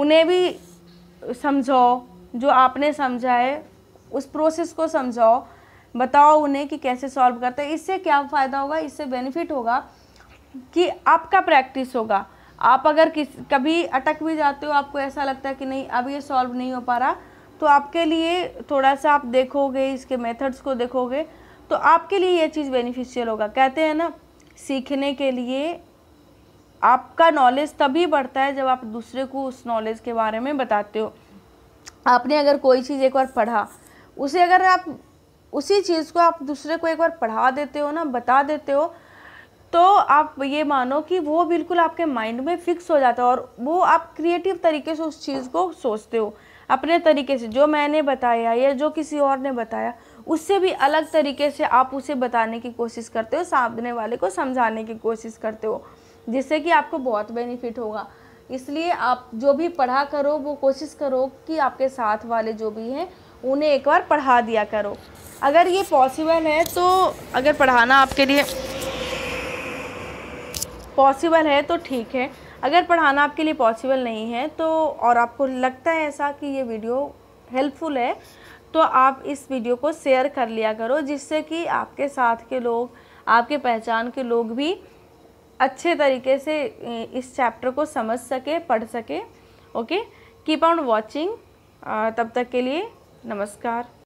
उन्हें भी समझाओ जो आपने समझा है उस प्रोसेस को समझाओ बताओ उन्हें कि कैसे सॉल्व करते हैं इससे क्या फ़ायदा होगा इससे बेनिफिट होगा कि आपका प्रैक्टिस होगा आप अगर किस कभी अटक भी जाते हो आपको ऐसा लगता है कि नहीं अब ये सॉल्व नहीं हो पा रहा तो आपके लिए थोड़ा सा आप देखोगे इसके मेथड्स को देखोगे तो आपके लिए ये चीज़ बेनिफिशियल होगा कहते हैं ना सीखने के लिए आपका नॉलेज तभी बढ़ता है जब आप दूसरे को उस नॉलेज के बारे में बताते हो आपने अगर कोई चीज़ एक बार पढ़ा उसे अगर आप उसी चीज़ को आप दूसरे को एक बार पढ़ा देते हो ना बता देते हो तो आप ये मानो कि वो बिल्कुल आपके माइंड में फिक्स हो जाता है और वो आप क्रिएटिव तरीके से उस चीज़ को सोचते हो अपने तरीके से जो मैंने बताया या जो किसी और ने बताया उससे भी अलग तरीके से आप उसे बताने की कोशिश करते हो सामने वाले को समझाने की कोशिश करते हो जिससे कि आपको बहुत बेनिफिट होगा इसलिए आप जो भी पढ़ा करो वो कोशिश करो कि आपके साथ वाले जो भी हैं उन्हें एक बार पढ़ा दिया करो अगर ये पॉसिबल है तो अगर पढ़ाना आपके लिए पॉसिबल है तो ठीक है अगर पढ़ाना आपके लिए पॉसिबल नहीं है तो और आपको लगता है ऐसा कि ये वीडियो हेल्पफुल है तो आप इस वीडियो को शेयर कर लिया करो जिससे कि आपके साथ के लोग आपके पहचान के लोग भी अच्छे तरीके से इस चैप्टर को समझ सके पढ़ सके ओके कीप ऑन वॉचिंग तब तक के लिए नमस्कार